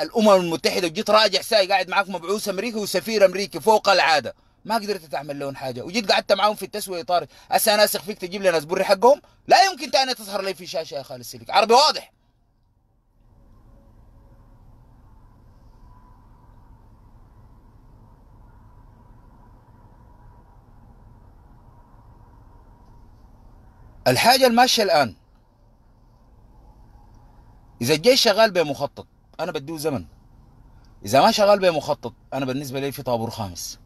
S1: الامم المتحده وجيت راجع ساي قاعد معاك مبعوث امريكي وسفير امريكي فوق العاده ما قدرت تعمل لهم حاجه وجيت قعدت معاهم في التسويه طارق هسه انا اثق فيك تجيب لي ناس بري حقهم لا يمكن تاني تظهر لي في شاشه يا خالد سيليك عربي واضح الحاجة الماشية الآن إذا الجيش شغال بمخطط أنا بديه زمن إذا ما شغال بمخطط أنا بالنسبة لي في طابور خامس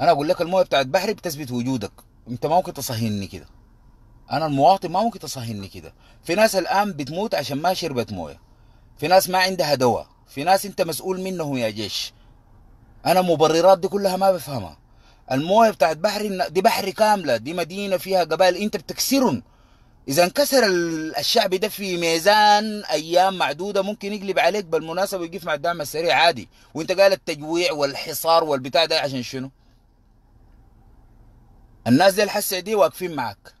S1: انا اقول لك المويه بتاعت بحري بتثبت وجودك انت ما ممكن تصهيني كده انا المواطن ما ممكن تصهيني كده في ناس الان بتموت عشان ما شربت مويه في ناس ما عندها دواء في ناس انت مسؤول منهم يا جيش انا مبررات دي كلها ما بفهمها المويه بتاعت بحري دي بحري كامله دي مدينه فيها قبائل انت بتكسرهم اذا انكسر الشعب ده في ميزان ايام معدوده ممكن يقلب عليك بالمناسبه ويقف مع الدعم السريع عادي وانت قال التجويع والحصار والبتاع ده عشان شنو الناس دي الحسه دي واقفين معاك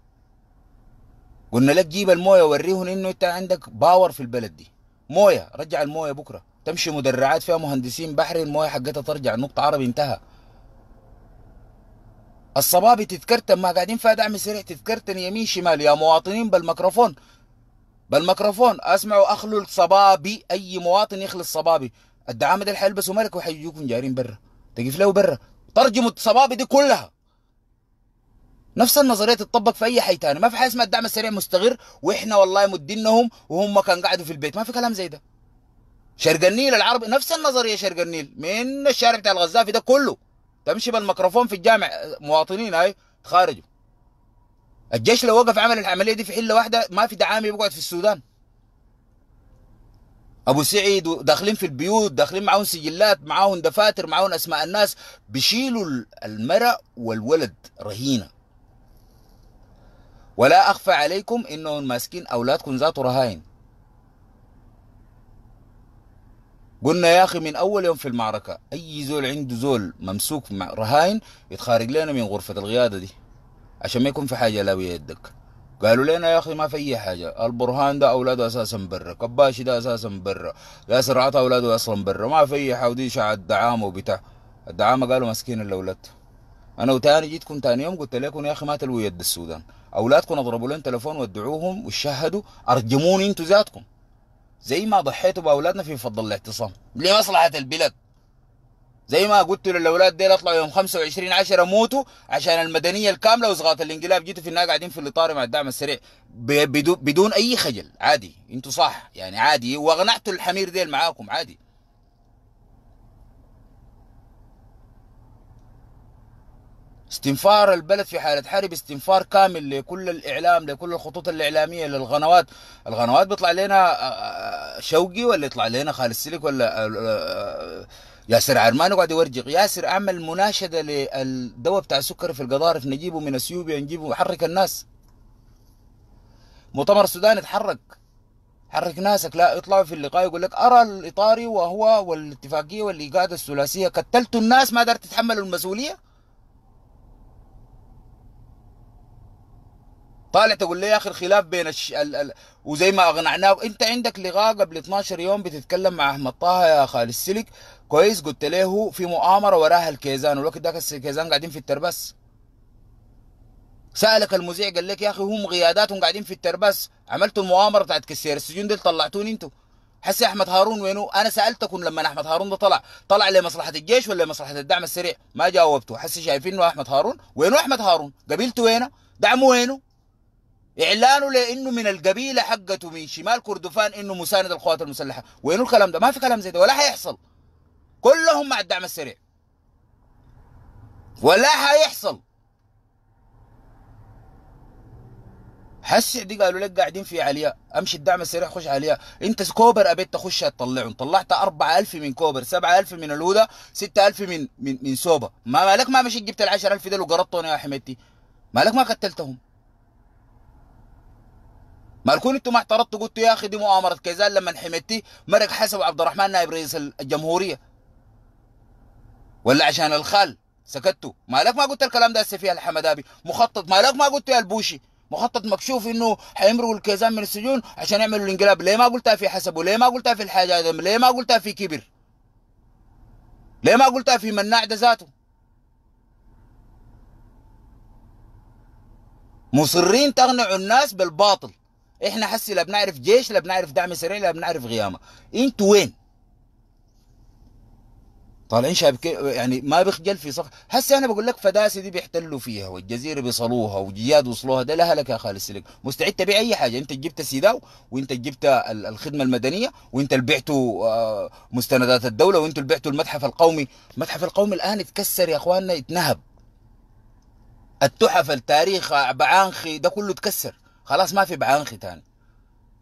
S1: قلنا لك جيب المويه وريهم انه انت عندك باور في البلد دي مويه رجع المويه بكره تمشي مدرعات فيها مهندسين بحري المويه حقتها ترجع نقطه عربي انتهى الصبابي تتكرتن ما قاعدين فيها دعم سريع تتكرتن يمين شمال يا مواطنين بالميكروفون بالميكروفون اسمعوا اخلوا الصبابي اي مواطن يخلص الصبابي الدعامه دي حيلبسوا ملك وحيجوكم جارين برا تقف له برا ترجموا الصبابي دي كلها نفس النظريه تطبق في اي حي تاني ما في حاجه اسمها الدعم السريع مستغر واحنا والله مدينهم وهم كان قاعدوا في البيت ما في كلام زي ده شرق النيل العربي نفس النظريه شرق النيل من الشارع بتاع الغزافي ده كله تمشي بالميكروفون في الجامع مواطنين هاي تخارجوا الجيش لو وقف عمل العمليه دي في حله واحده ما في دعامي بيقعد في السودان ابو سعيد داخلين في البيوت داخلين معاهم سجلات معاهم دفاتر معاهم اسماء الناس بيشيلوا المرأة والولد رهينه ولا أخفى عليكم إنهم ماسكين أولادكم ذات رهائن قلنا يا أخي من أول يوم في المعركة أي زول عنده زول ممسوك مع رهائن يتخارج لنا من غرفة القيادة دي عشان ما يكون في حاجة لا يدك قالوا لنا يا اخي ما في اي حاجه البرهان ده اولاده اساسا برا كباشي ده اساسا برا ياسر عطا اولاده اصلا برا ما في اي حاجه ودي شعه الدعامه وبتاع الدعامه قالوا ماسكين الاولاد انا وتاني جيتكم تاني يوم قلت لكم يا اخي ما تلوي يد السودان اولادكم اضربوا لهم تليفون ودعوهم وشهدوا ارجموني انتوا ذاتكم زي ما ضحيتوا باولادنا في فضل الاعتصام لمصلحه البلاد زي ما قلت للاولاد ديل اطلعوا يوم 25 10 موتوا عشان المدنيه الكامله وصغات الانقلاب جيتوا في النهايه قاعدين في الاطار مع الدعم السريع بدون اي خجل عادي انتوا صح يعني عادي واغنعتوا الحمير ديل معاكم عادي استنفار البلد في حالة حرب استنفار كامل لكل الإعلام لكل الخطوط الإعلامية للقنوات القنوات بيطلع لنا آه، آه، شوقي ولا يطلع لنا خالد سلك ولا آه، ياسر عرمان قاعد يورجق ياسر اعمل مناشده للدواء بتاع السكر في القضارف نجيبه من اثيوبيا نجيبه حرك الناس مؤتمر السودان اتحرك حرك ناسك لا اطلعوا في اللقاء يقول لك ارى الاطاري وهو والاتفاقيه والاقاده الثلاثيه كتلتوا الناس ما قدرت تتحملوا المسؤوليه طالع تقول لي يا اخي الخلاف بين الش... ال... ال... وزي ما اقنعناه انت عندك لقاء قبل 12 يوم بتتكلم مع احمد طه يا خالد السلك كويس قلت له في مؤامره وراها الكيزان والوقت ذاك الكيزان قاعدين في التربس سالك المذيع قال لك يا اخي هم غياداتهم قاعدين في التربس عملتوا المؤامره بتاعت كسير السجون دي طلعتوني انتوا حسي احمد هارون وينو انا سالتكم لما احمد هارون ده طلع طلع لمصلحه الجيش ولا لمصلحه الدعم السريع ما جاوبته حسي شايفين انه احمد هارون وينو احمد هارون قبيلته وينه دعمه وينه اعلانه لانه من القبيله حقته من شمال كردفان انه مساند القوات المسلحه وين الكلام ده ما في كلام زي ده ولا حيحصل كلهم مع الدعم السريع ولا حيحصل حسع دي قالوا لك قاعدين في علياء امشي الدعم السريع خش علياء انت كوبر ابيت تخش تطلعهم طلعت 4000 من كوبر 7000 من الهدى 6000 من من من سوبا ما مالك ما مشيت جبت ال 10000 دول وقرضتهم يا حميدتي مالك ما قتلتهم ما تكون انتم ما اعترضتوا قلتوا يا اخي دي مؤامره كيزان لما حميتي مرق حسب عبد الرحمن نائب رئيس الجمهوريه ولا عشان الخال سكتوا مالك ما قلت الكلام ده فيها الحمدابي مخطط مالك ما قلت يا البوشي مخطط مكشوف انه حيمرقوا الكيزان من السجون عشان يعملوا الانقلاب ليه ما قلتها في حسب وليه ما قلتها في الحاجة ده ليه ما قلتها في كبر ليه ما قلتها في مناع ده ذاته مصرين تقنعوا الناس بالباطل احنا حسي لا بنعرف جيش لا بنعرف دعم سريع لا بنعرف غيامه انتوا وين طالعين شاب يعني ما بيخجل في صف هسه انا بقول لك فداسي دي بيحتلوا فيها والجزيره بيصلوها وجياد وصلوها ده لها لك يا خالد لك مستعد تبيع اي حاجه انت جبت سيداو وانت جبت الخدمه المدنيه وانت اللي بعتوا آه، مستندات الدوله وانتوا اللي بعتوا المتحف القومي المتحف القومي الان اتكسر يا اخواننا اتنهب التحف التاريخ بعانخي ده كله اتكسر خلاص ما في بعان ختان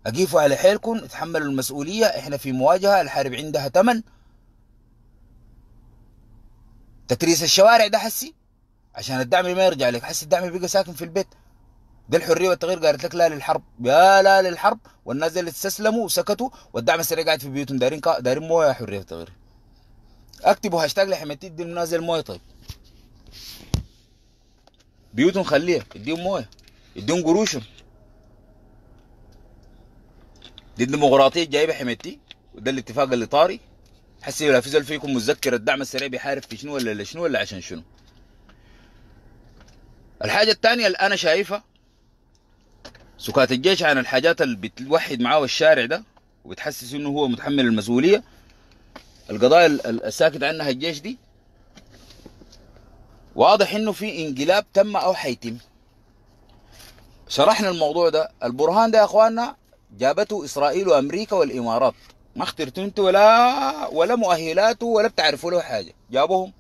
S1: أقيفوا على حيلكم اتحملوا المسؤولية احنا في مواجهة الحرب عندها تمن تكريس الشوارع ده حسي عشان الدعم ما يرجع لك حسي الدعم بيبقى ساكن في البيت ده الحريه والتغيير قالت لك لا للحرب يا لا للحرب والناس اللي استسلموا وسكتوا والدعم السريع قاعد في بيوتهم دارين كا... دارين مويه حريه وتغيير اكتبوا هاشتاج لحمتي دي منازل مويه طيب بيوتهم خليها اديهم مويه اديهم قروشهم دي الديمقراطيه الجايبه حميتي وده الاتفاق اللي طاري حسي فيزل فيكم مذكر الدعم السريع بيحارب في شنو ولا لشنو ولا عشان شنو الحاجة الثانية اللي أنا شايفها سكات الجيش عن الحاجات اللي بتوحد معاه الشارع ده وبتحسس إنه هو متحمل المسؤولية القضايا الساكت عنها الجيش دي واضح إنه في انقلاب تم أو حيتم شرحنا الموضوع ده البرهان ده يا إخواننا جابته إسرائيل وأمريكا والإمارات ما اخترتوا انتوا ولا ولا مؤهلاته ولا بتعرفوا له حاجة جابوهم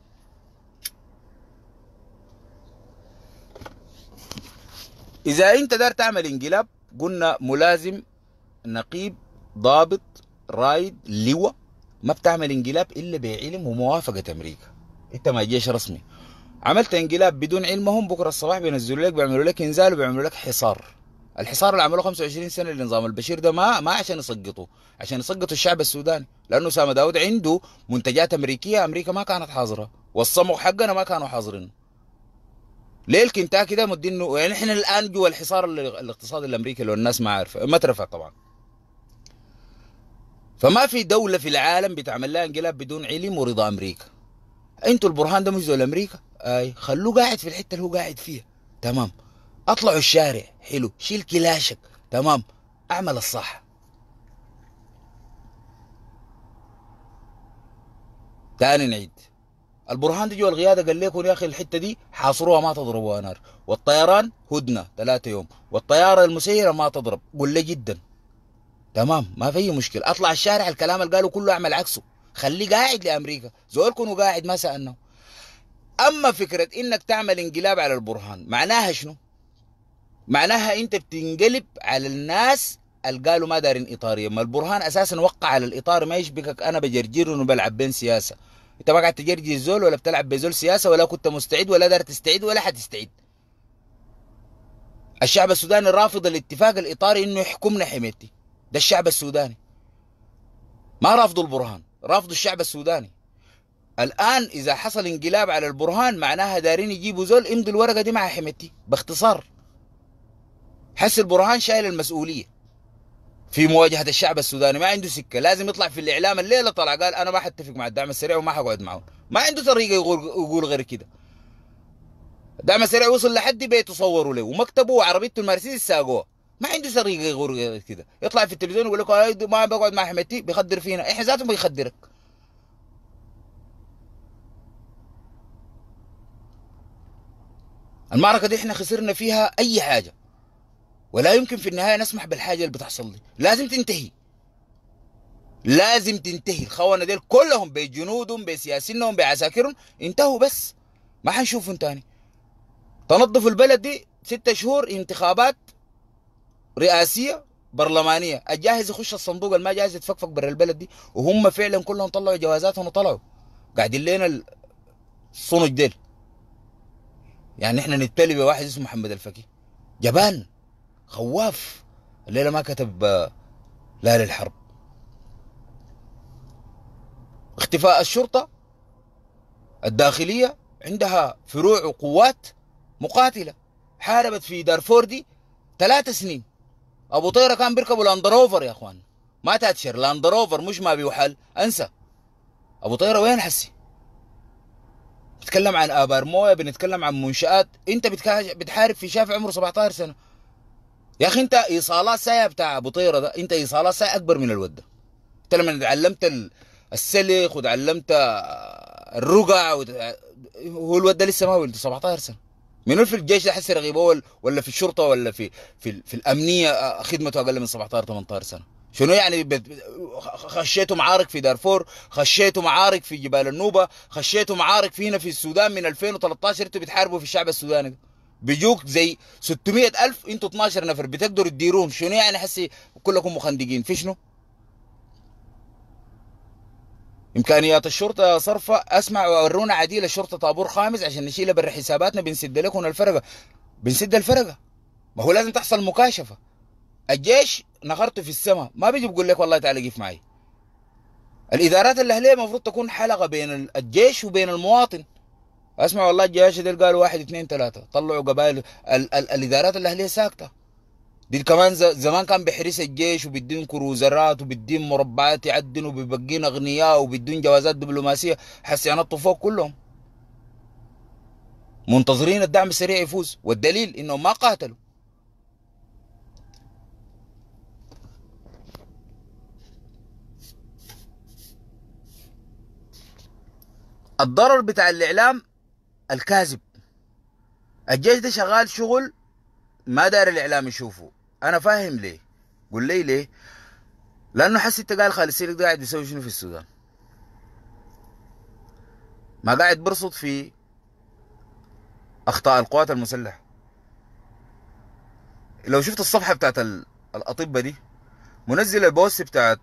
S1: إذا أنت دار تعمل انقلاب قلنا ملازم نقيب ضابط رايد لواء ما بتعمل انقلاب إلا بعلم وموافقة أمريكا أنت ما جيش رسمي عملت انقلاب بدون علمهم بكرة الصباح بينزلوا لك بيعملوا لك انزال وبيعملوا لك حصار الحصار اللي عملوه 25 سنه لنظام البشير ده ما ما عشان يسقطوا عشان يسقطوا الشعب السوداني لانه اسامه داود عنده منتجات امريكيه امريكا ما كانت حاضره والصمغ حقنا ما كانوا حاضرين ليه الكنتاكي ده مدينه يعني احنا الان جوا الحصار الاقتصادي الامريكي لو الناس ما عارفه ما ترفع طبعا فما في دوله في العالم بتعمل لها انقلاب بدون علم ورضا امريكا انتوا البرهان ده مش زول امريكا اي خلوه قاعد في الحته اللي هو قاعد فيها تمام اطلعوا الشارع حلو شيل كلاشك تمام اعمل الصح تاني نعيد البرهان دي جوا القيادة قال لكم يا أخي الحتة دي حاصروها ما تضربوها نار والطيران هدنة ثلاثة يوم والطيارة المسيرة ما تضرب قل جدا تمام ما في مشكلة أطلع الشارع الكلام اللي قالوا كله أعمل عكسه خليه قاعد لأمريكا زول كونوا قاعد ما سألنا أما فكرة إنك تعمل انقلاب على البرهان معناها شنو معناها انت بتنقلب على الناس اللي قالوا ما دارين اطاريه ما البرهان اساسا وقع على الاطار ما يشبكك انا بجرجر وبلعب بين سياسه انت ما قاعد تجرجر زول ولا بتلعب بزول سياسه ولا كنت مستعد ولا دار تستعد ولا حتستعد الشعب السوداني رافض الاتفاق الاطاري انه يحكمنا حميتي ده الشعب السوداني ما رافضوا البرهان رافضوا الشعب السوداني الان اذا حصل انقلاب على البرهان معناها دارين يجيبوا زول امضي الورقه دي مع حميتي باختصار حس البرهان شايل المسؤوليه في مواجهه الشعب السوداني ما عنده سكه لازم يطلع في الاعلام الليله طلع قال انا ما حتفق مع الدعم السريع وما حقعد معهم ما عنده طريقه يقول, غير كده الدعم السريع وصل لحد بيته صوروا له ومكتبه وعربيته المرسيدس ساقوه ما عنده طريقه يقول غير كده يطلع في التلفزيون يقول لك ما بقعد مع حمتي بيخدر فينا احنا ذاتهم بيخدرك المعركه دي احنا خسرنا فيها اي حاجه ولا يمكن في النهايه نسمح بالحاجه اللي بتحصل دي لازم تنتهي لازم تنتهي الخونه ديل كلهم بجنودهم بسياسينهم بعساكرهم انتهوا بس ما حنشوفهم تاني تنظف البلد دي ستة شهور انتخابات رئاسية برلمانية الجاهز يخش الصندوق الما جاهز يتفكفك برا البلد دي وهم فعلا كلهم طلعوا جوازاتهم وطلعوا قاعدين لنا الصنج ديل يعني احنا نتبلي بواحد اسمه محمد الفقيه جبان خواف الليلة ما كتب آه، لا للحرب اختفاء الشرطة الداخلية عندها فروع وقوات مقاتلة حاربت في دارفور دي ثلاث سنين أبو طيرة كان بيركبوا لاندروفر يا أخوان ما تاتشر لاندروفر مش ما بيوحل أنسى أبو طيرة وين حسي بتكلم عن آبار موية بنتكلم عن منشآت أنت بتحارب في شافع عمره 17 سنة يا اخي انت ايصالات ساي بتاع ابو طيره ده انت ايصالات ساي اكبر من الواد ده انت لما تعلمت السلخ وتعلمت آه، الرقع وت... آه، هو الواد ده لسه ما ولد 17 سنه منو في الجيش ده حسي رغيب ولا في الشرطه ولا في في, في الامنيه آه، خدمته اقل من 17 18 سنه شنو يعني خشيتوا معارك في دارفور خشيتوا معارك في جبال النوبة خشيتوا معارك في هنا في السودان من 2013 انتوا بتحاربوا في الشعب السوداني ده بيجوك زي 600000 انتوا 12 نفر بتقدروا تديروهم شنو يعني حسي كلكم مخندقين في شنو؟ امكانيات الشرطه صرفه اسمع ورونا عديل الشرطه طابور خامس عشان نشيلها بر حساباتنا بنسد لكم الفرقه بنسد الفرقه ما هو لازم تحصل مكاشفه الجيش نخرته في السماء ما بيجي بيقول لك والله تعالى قف معي الادارات الاهليه المفروض تكون حلقه بين الجيش وبين المواطن اسمع والله الجيش ده قالوا واحد اثنين ثلاثة طلعوا قبائل ال ال الادارات الاهلية ساكتة دي كمان زمان كان بحرس الجيش وبيدين كروزرات وبيدين مربعات يعدنوا وبيبقين اغنياء وبدين جوازات دبلوماسية حس ينطوا فوق كلهم منتظرين الدعم السريع يفوز والدليل انهم ما قاتلوا الضرر بتاع الاعلام الكاذب الجيش ده شغال شغل ما دار الاعلام يشوفه انا فاهم ليه قول لي ليه لانه حس انت قال خالد سيرك ده قاعد بيسوي شنو في السودان ما قاعد برصد في اخطاء القوات المسلحه لو شفت الصفحه بتاعت الاطباء دي منزل البوست بتاعت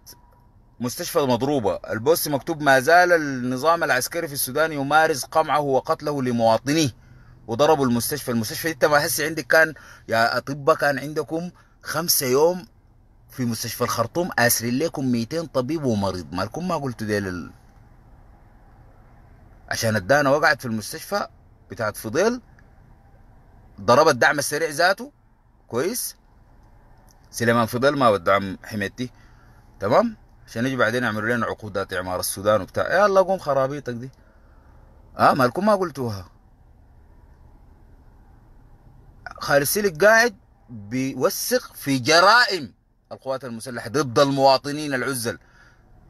S1: مستشفى مضروبة البوست مكتوب ما زال النظام العسكري في السودان يمارس قمعه وقتله لمواطنيه وضربوا المستشفى المستشفى انت ما حسي عندك كان يا أطباء كان عندكم خمسة يوم في مستشفى الخرطوم آسرين لكم 200 طبيب ومريض مالكم ما قلتوا ديل ال... عشان الدانا وقعت في المستشفى بتاعت فضيل ضربت دعم السريع ذاته كويس سليمان فضيل ما بدعم حميتي تمام عشان يجي بعدين يعملوا لنا عقودات اعمار السودان وبتاع يا إيه الله قوم خرابيطك دي اه مالكم ما قلتوها خالد سلك قاعد بيوثق في جرائم القوات المسلحه ضد المواطنين العزل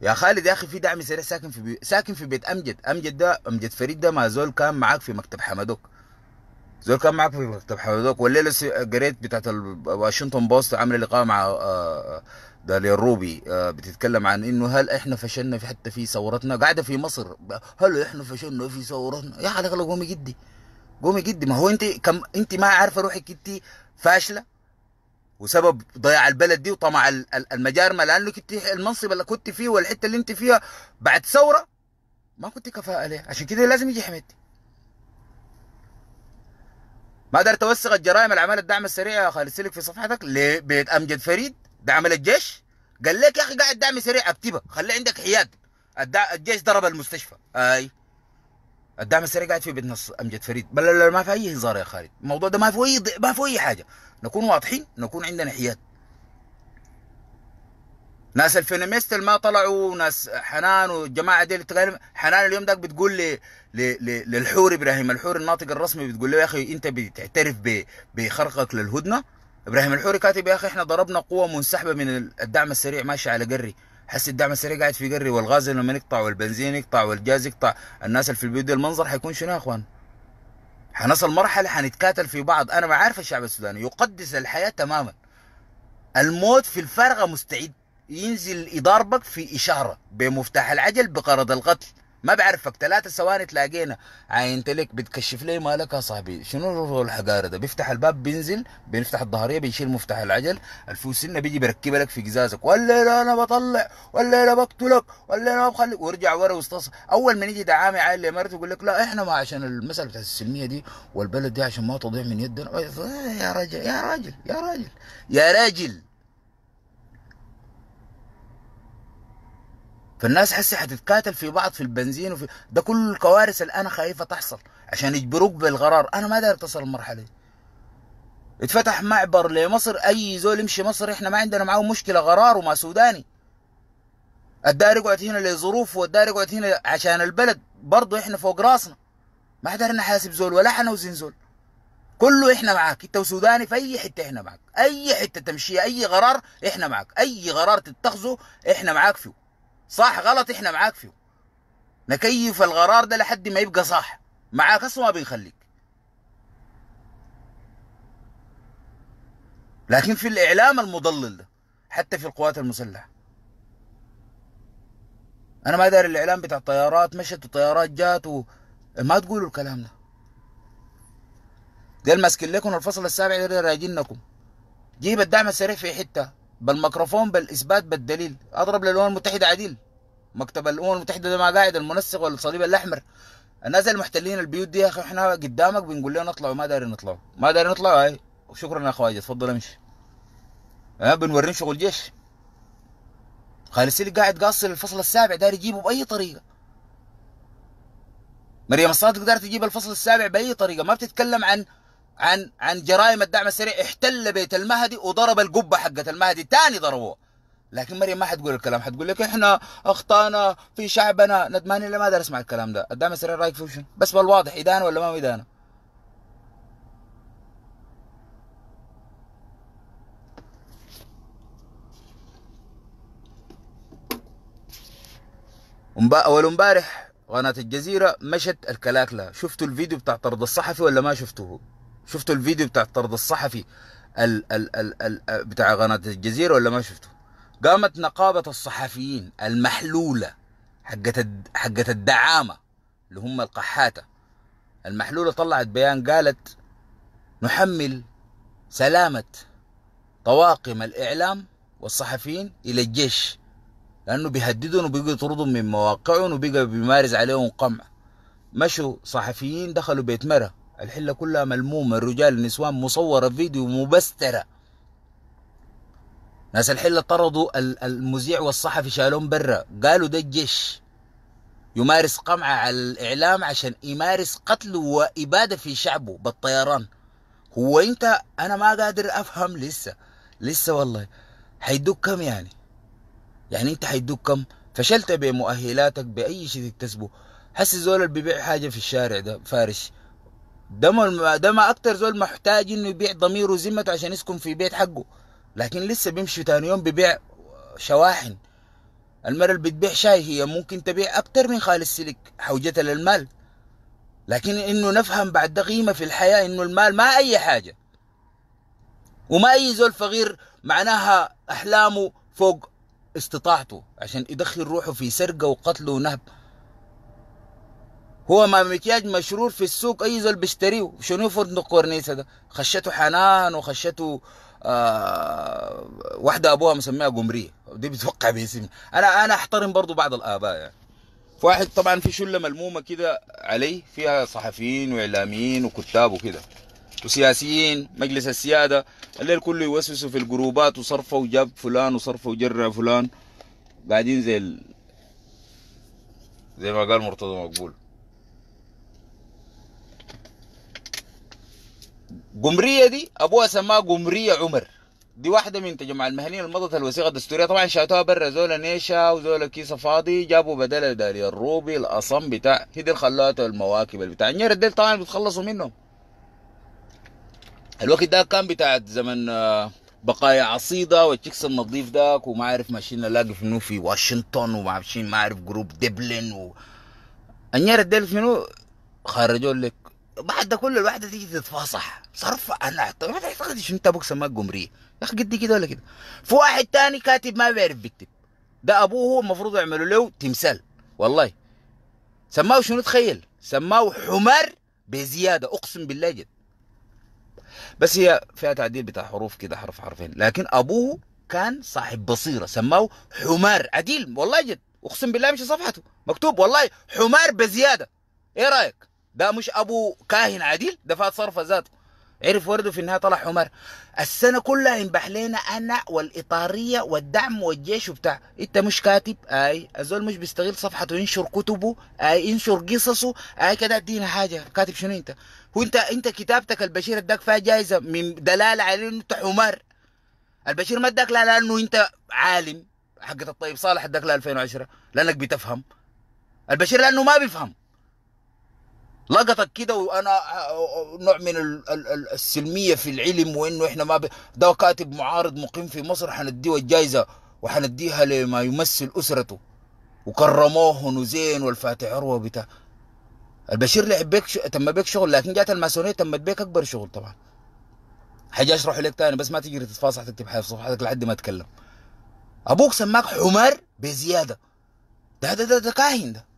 S1: يا خالد يا اخي في دعم سريع ساكن في بي... ساكن في بيت امجد امجد ده امجد فريد ده ما زول كان معاك في مكتب حمدوك زول كان معاك في مكتب حمدوك والليله قريت بتاعت واشنطن بوست عامله لقاء مع آه، آه، داليا الروبي آه، بتتكلم عن انه هل احنا فشلنا في حتى في ثورتنا قاعده في مصر هل احنا فشلنا في ثورتنا يا حضرتك قومي جدي قومي جدي ما هو انت كم انت ما عارفه روحك انت فاشله وسبب ضياع البلد دي وطمع المجارمه لانك انت المنصب اللي كنت فيه والحته اللي انت فيها بعد ثوره ما كنت كفاءه عليها عشان كده لازم يجي حميد ما قدرت اوثق الجرائم العمل الدعم السريع يا خالد سلك في صفحتك لبيت امجد فريد ده عمل الجيش قال لك يا اخي قاعد دعم سريع اكتبها خلي عندك حياد الجيش ضرب المستشفى اي الدعم السريع قاعد في بيت نص امجد فريد بل لا, ما في اي هزار يا خالد الموضوع ده ما في اي ما في اي حاجه نكون واضحين نكون عندنا حياد ناس الفينميست اللي ما طلعوا ناس حنان والجماعه دي اللي حنان اليوم ده بتقول لي للحور ابراهيم الحور الناطق الرسمي بتقول له يا اخي انت بتعترف بخرقك للهدنه ابراهيم الحوري كاتب يا اخي احنا ضربنا قوه منسحبه من الدعم السريع ماشي على قري حس الدعم السريع قاعد في قري والغاز لما يقطع والبنزين يقطع والجاز يقطع الناس اللي في البيوت المنظر حيكون شنو يا اخوان حنصل مرحله حنتكاتل في بعض انا ما عارف الشعب السوداني يقدس الحياه تماما الموت في الفارغه مستعد ينزل يضاربك في اشاره بمفتاح العجل بقرض القتل ما بعرفك ثلاثة ثواني تلاقينا عينت لك بتكشف لي مالك يا صاحبي شنو الحقارة ده بيفتح الباب بينزل بنفتح الظهرية بنشيل مفتاح العجل الفوسنة بيجي بركب لك في قزازك ولا لا انا بطلع ولا انا بقتلك ولا انا بخليك وارجع ورا واستصل اول ما يجي دعامي عيل لمرته يقول لك لا احنا ما عشان المسألة بتاعت السلمية دي والبلد دي عشان ما تضيع من يدنا يا رجل يا راجل يا راجل يا راجل فالناس حسي حتتكاتل في بعض في البنزين وفي ده كل الكوارث اللي انا خايفه تحصل عشان يجبروك بالغرار انا ما داير تصل المرحله دي اتفتح معبر لمصر اي زول يمشي مصر احنا ما عندنا معاه مشكله غرار وما سوداني الدار يقعد هنا لظروف والدار يقعد هنا عشان البلد برضه احنا فوق راسنا ما قدرنا حاسب زول ولا حنا وزنزول كله احنا معاك انت وسوداني في اي حته احنا معاك اي حته تمشي اي قرار احنا معاك اي قرار تتخذه احنا معاك فيه صح غلط احنا معاك فيه نكيف الغرار ده لحد ما يبقى صح معاك اصلا ما بنخليك لكن في الاعلام المضلل ده حتى في القوات المسلحه انا ما داري الاعلام بتاع الطيارات مشت وطيارات جات و... ما تقولوا الكلام ده قال ماسكين لكم الفصل السابع ديل راجلنكم جيب الدعم السريع في حته بالميكروفون بالاثبات بالدليل اضرب للامم المتحده عديل مكتب الامم المتحده ده ما قاعد المنسق والصليب الاحمر الناس المحتلين البيوت دي يا اخي احنا قدامك بنقول لهم اطلعوا ما دارين نطلع ما دارين نطلع هاي شكرا يا خواجه اتفضل امشي ها أه، بنوريهم شغل جيش خالد سيلي قاعد قاصر الفصل السابع داير يجيبه باي طريقه مريم الصادق قدرت تجيب الفصل السابع باي طريقه ما بتتكلم عن عن عن جرائم الدعم السريع احتل بيت المهدي وضرب القبه حقت المهدي تاني ضربوه لكن مريم ما حتقول الكلام حتقول لك احنا اخطانا في شعبنا ندمانين لما اقدر اسمع الكلام ده الدعم السريع رايك فيه شنو بس بالواضح ادانه ولا ما ادانه اول امبارح قناه الجزيره مشت الكلاكله شفتوا الفيديو بتاع طرد الصحفي ولا ما شفتوه شفتوا الفيديو بتاع الطرد الصحفي ال ال ال ال بتاع قناه الجزيره ولا ما شفتوا قامت نقابه الصحفيين المحلوله حقت حقت الدعامه اللي هم القحاته المحلوله طلعت بيان قالت نحمل سلامه طواقم الاعلام والصحفيين الى الجيش لانه بيهددهم وبيجوا يطردهم من مواقعهم وبيجوا بيمارس عليهم قمع مشوا صحفيين دخلوا بيت مره الحله كلها ملمومه الرجال النسوان مصوره فيديو مبستره ناس الحله طردوا المذيع والصحفي شالون برا قالوا ده الجيش يمارس قمعه على الاعلام عشان يمارس قتل واباده في شعبه بالطيران هو انت انا ما قادر افهم لسه لسه والله حيدوك كم يعني يعني انت حيدوك كم فشلت بمؤهلاتك باي شيء تكتسبه حس زول اللي بيبيع حاجه في الشارع ده فارش ده ما ده ما اكتر زول محتاج انه يبيع ضميره وذمته عشان يسكن في بيت حقه لكن لسه بيمشي تاني يوم ببيع شواحن المرة اللي بتبيع شاي هي ممكن تبيع اكتر من خالي السلك حوجتها للمال لكن انه نفهم بعد ده قيمه في الحياه انه المال ما اي حاجه وما اي زول فقير معناها احلامه فوق استطاعته عشان يدخل روحه في سرقه وقتل ونهب هو ما مكياج مشرور في السوق اي زول بيشتريه شنو فرد الكورنيسه ده خشته حنان وخشته آه واحده ابوها مسميها قمريه دي بتوقع باسم انا انا احترم برضو بعض الاباء يعني واحد طبعا في شله ملمومه كده عليه فيها صحفيين واعلاميين وكتاب وكده وسياسيين مجلس السياده الليل كله يوسوسوا في الجروبات وصرفه وجاب فلان وصرفه وجرع فلان قاعدين زي ال... زي ما قال مرتضى مقبول جمريه دي ابوها سماها جمريه عمر دي واحدة من تجمع المهنيين اللي مضت الوثيقة الدستورية طبعا شاتوها برا زولا نيشا وزولا كيسة فاضي جابوا بدل داري الروبي الأصم بتاع هدي الخلاتة المواكب اللي بتاع النير ديل طبعا بتخلصوا منه الوقت ده كان بتاع زمن آه، بقايا عصيدة والشيكس النظيف داك وما عارف ماشيين نلاقي منو في واشنطن وما عارف ما عارف جروب دبلن و النير ديل منو خرجوا لك بعد ده كل الواحده تيجي تتفاصح صرف انا ما تعتقدش انت ابوك سماك جمريه يا اخي جدي كده ولا كده في واحد تاني كاتب ما بيعرف بيكتب ده ابوه هو المفروض يعملوا له تمثال والله سماه شنو تخيل سماه حمار بزياده اقسم بالله جد بس هي فيها تعديل بتاع حروف كده حرف حرفين لكن ابوه كان صاحب بصيره سماه حمار عديل والله جد اقسم بالله مش صفحته مكتوب والله حمار بزياده ايه رايك ده مش ابو كاهن عديل ده فات صرف ذاته عرف ورده في النهايه طلع حمار السنه كلها ينبح لنا انا والاطاريه والدعم والجيش وبتاع انت مش كاتب اي الزول مش بيستغل صفحته ينشر كتبه اي ينشر قصصه اي كده ادينا حاجه كاتب شنو انت هو انت انت كتابتك البشير اداك فيها جائزه من دلاله على انه انت حمار البشير ما اداك لا لانه انت عالم حقة الطيب صالح اداك لا 2010 لانك بتفهم البشير لانه ما بيفهم لقطك كده وانا آه، آه، نوع من السلميه في العلم وانه احنا ما ب... ده كاتب معارض مقيم في مصر حنديه الجائزه وحنديها لما يمثل اسرته وكرموه وزين والفاتح عروه بتاع البشير لعب بيك ش... تم بيك شغل لكن جات الماسونيه تمت بيك اكبر شغل طبعا حاجه اشرح لك تاني بس ما تجري تتفاصح تكتب حاجه في صفحتك لحد ما اتكلم ابوك سماك حمار بزياده ده ده ده, ده كاهن ده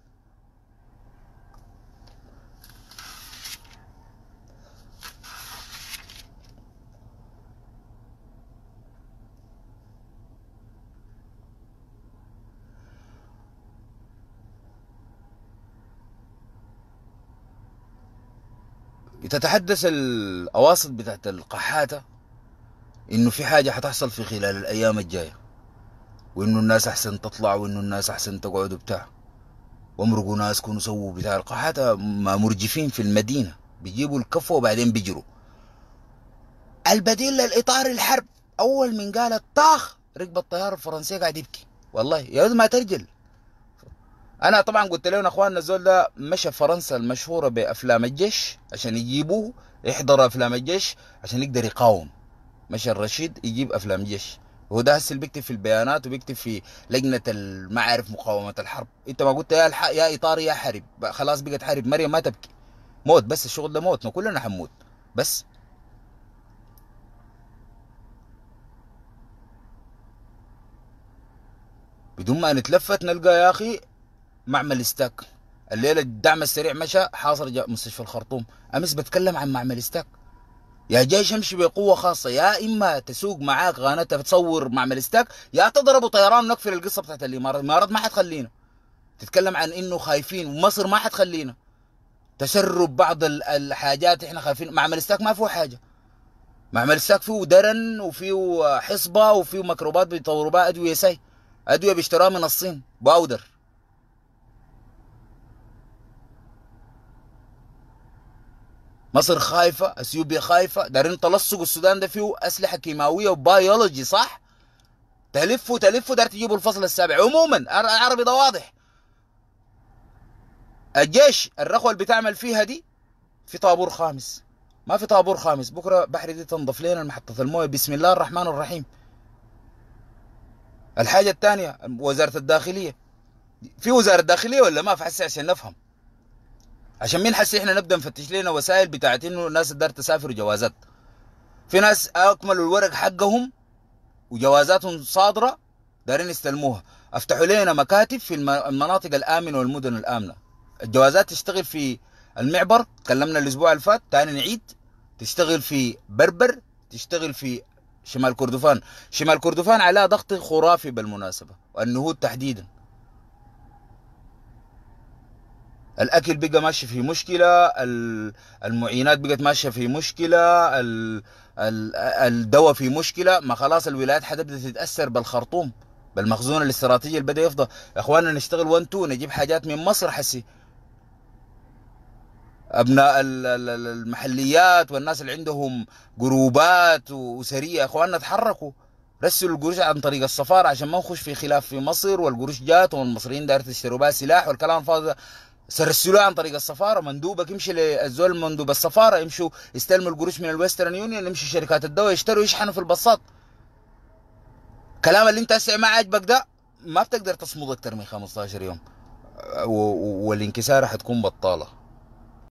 S1: بتتحدث الاواسط بتاعت القحاته انه في حاجه حتحصل في خلال الايام الجايه وانه الناس احسن تطلع وانه الناس احسن تقعد وبتاع وامرقوا ناس كونوا سووا بتاع القحاته ما مرجفين في المدينه بيجيبوا الكف وبعدين بيجروا البديل للاطار الحرب اول من قالت طاخ ركب الطياره الفرنسيه قاعد يبكي والله يا ما ترجل انا طبعا قلت لهم اخواننا الزول ده مشى فرنسا المشهوره بافلام الجيش عشان يجيبوه يحضر افلام الجيش عشان يقدر يقاوم مشى الرشيد يجيب افلام جيش هو ده هسه بيكتب في البيانات وبيكتب في لجنه المعارف مقاومه الحرب انت ما قلت يا الح... يا ايطالي يا حرب خلاص بقت حرب مريم ما تبكي موت بس الشغل ده موت ما كلنا حنموت بس بدون ما نتلفت نلقى يا اخي معمل استاك الليله الدعم السريع مشى حاصر مستشفى الخرطوم امس بتكلم عن معمل استاك يا جيش امشي بقوه خاصه يا اما تسوق معاك غانتها بتصور معمل استاك يا تضربوا طيران ونقفل القصه بتاعت الامارات الامارات ما حتخلينا تتكلم عن انه خايفين ومصر ما حتخلينا تسرب بعض الحاجات احنا خايفين معمل استاك ما فيه حاجه معمل استاك فيه درن وفيه حصبه وفيه ميكروبات بيطوروا بها ادويه ساي ادويه بيشتروها من الصين باودر مصر خايفه اثيوبيا خايفه دارين تلصق السودان ده فيه اسلحه كيماويه وبيولوجي صح تلفوا تلفوا دار تجيبوا الفصل السابع عموما العربي ده واضح الجيش الرخوه اللي بتعمل فيها دي في طابور خامس ما في طابور خامس بكره بحري دي تنضف لنا محطه المويه بسم الله الرحمن الرحيم الحاجه الثانيه وزاره الداخليه في وزاره الداخلية ولا ما في عشان نفهم عشان مين حسي احنا نبدا نفتش لنا وسائل بتاعت انه الناس تقدر تسافر جوازات في ناس اكملوا الورق حقهم وجوازاتهم صادره دارين يستلموها افتحوا لنا مكاتب في المناطق الامنه والمدن الامنه الجوازات تشتغل في المعبر تكلمنا الاسبوع اللي فات تاني نعيد تشتغل في بربر تشتغل في شمال كردفان شمال كردفان على ضغط خرافي بالمناسبه والنهود تحديدا الاكل بقى ماشي في مشكله المعينات بقت ماشيه في مشكله الدواء في مشكله ما خلاص الولايات حتبدا تتاثر بالخرطوم بالمخزون الاستراتيجي اللي بدا يفضى اخواننا نشتغل وان تو نجيب حاجات من مصر حسي ابناء المحليات والناس اللي عندهم جروبات يا اخواننا تحركوا رسلوا القروش عن طريق السفاره عشان ما نخش في خلاف في مصر والقروش جات والمصريين داير تشتروا بها سلاح والكلام فاضي سرسلوها عن طريق السفاره مندوبك يمشي للزول مندوب السفاره يمشوا يستلموا القروش من الويسترن يونيون يمشوا شركات الدواء يشتروا يشحنوا في البساط كلام اللي انت هسه ما عاجبك ده ما بتقدر تصمد اكثر من 15 يوم والانكسار حتكون بطاله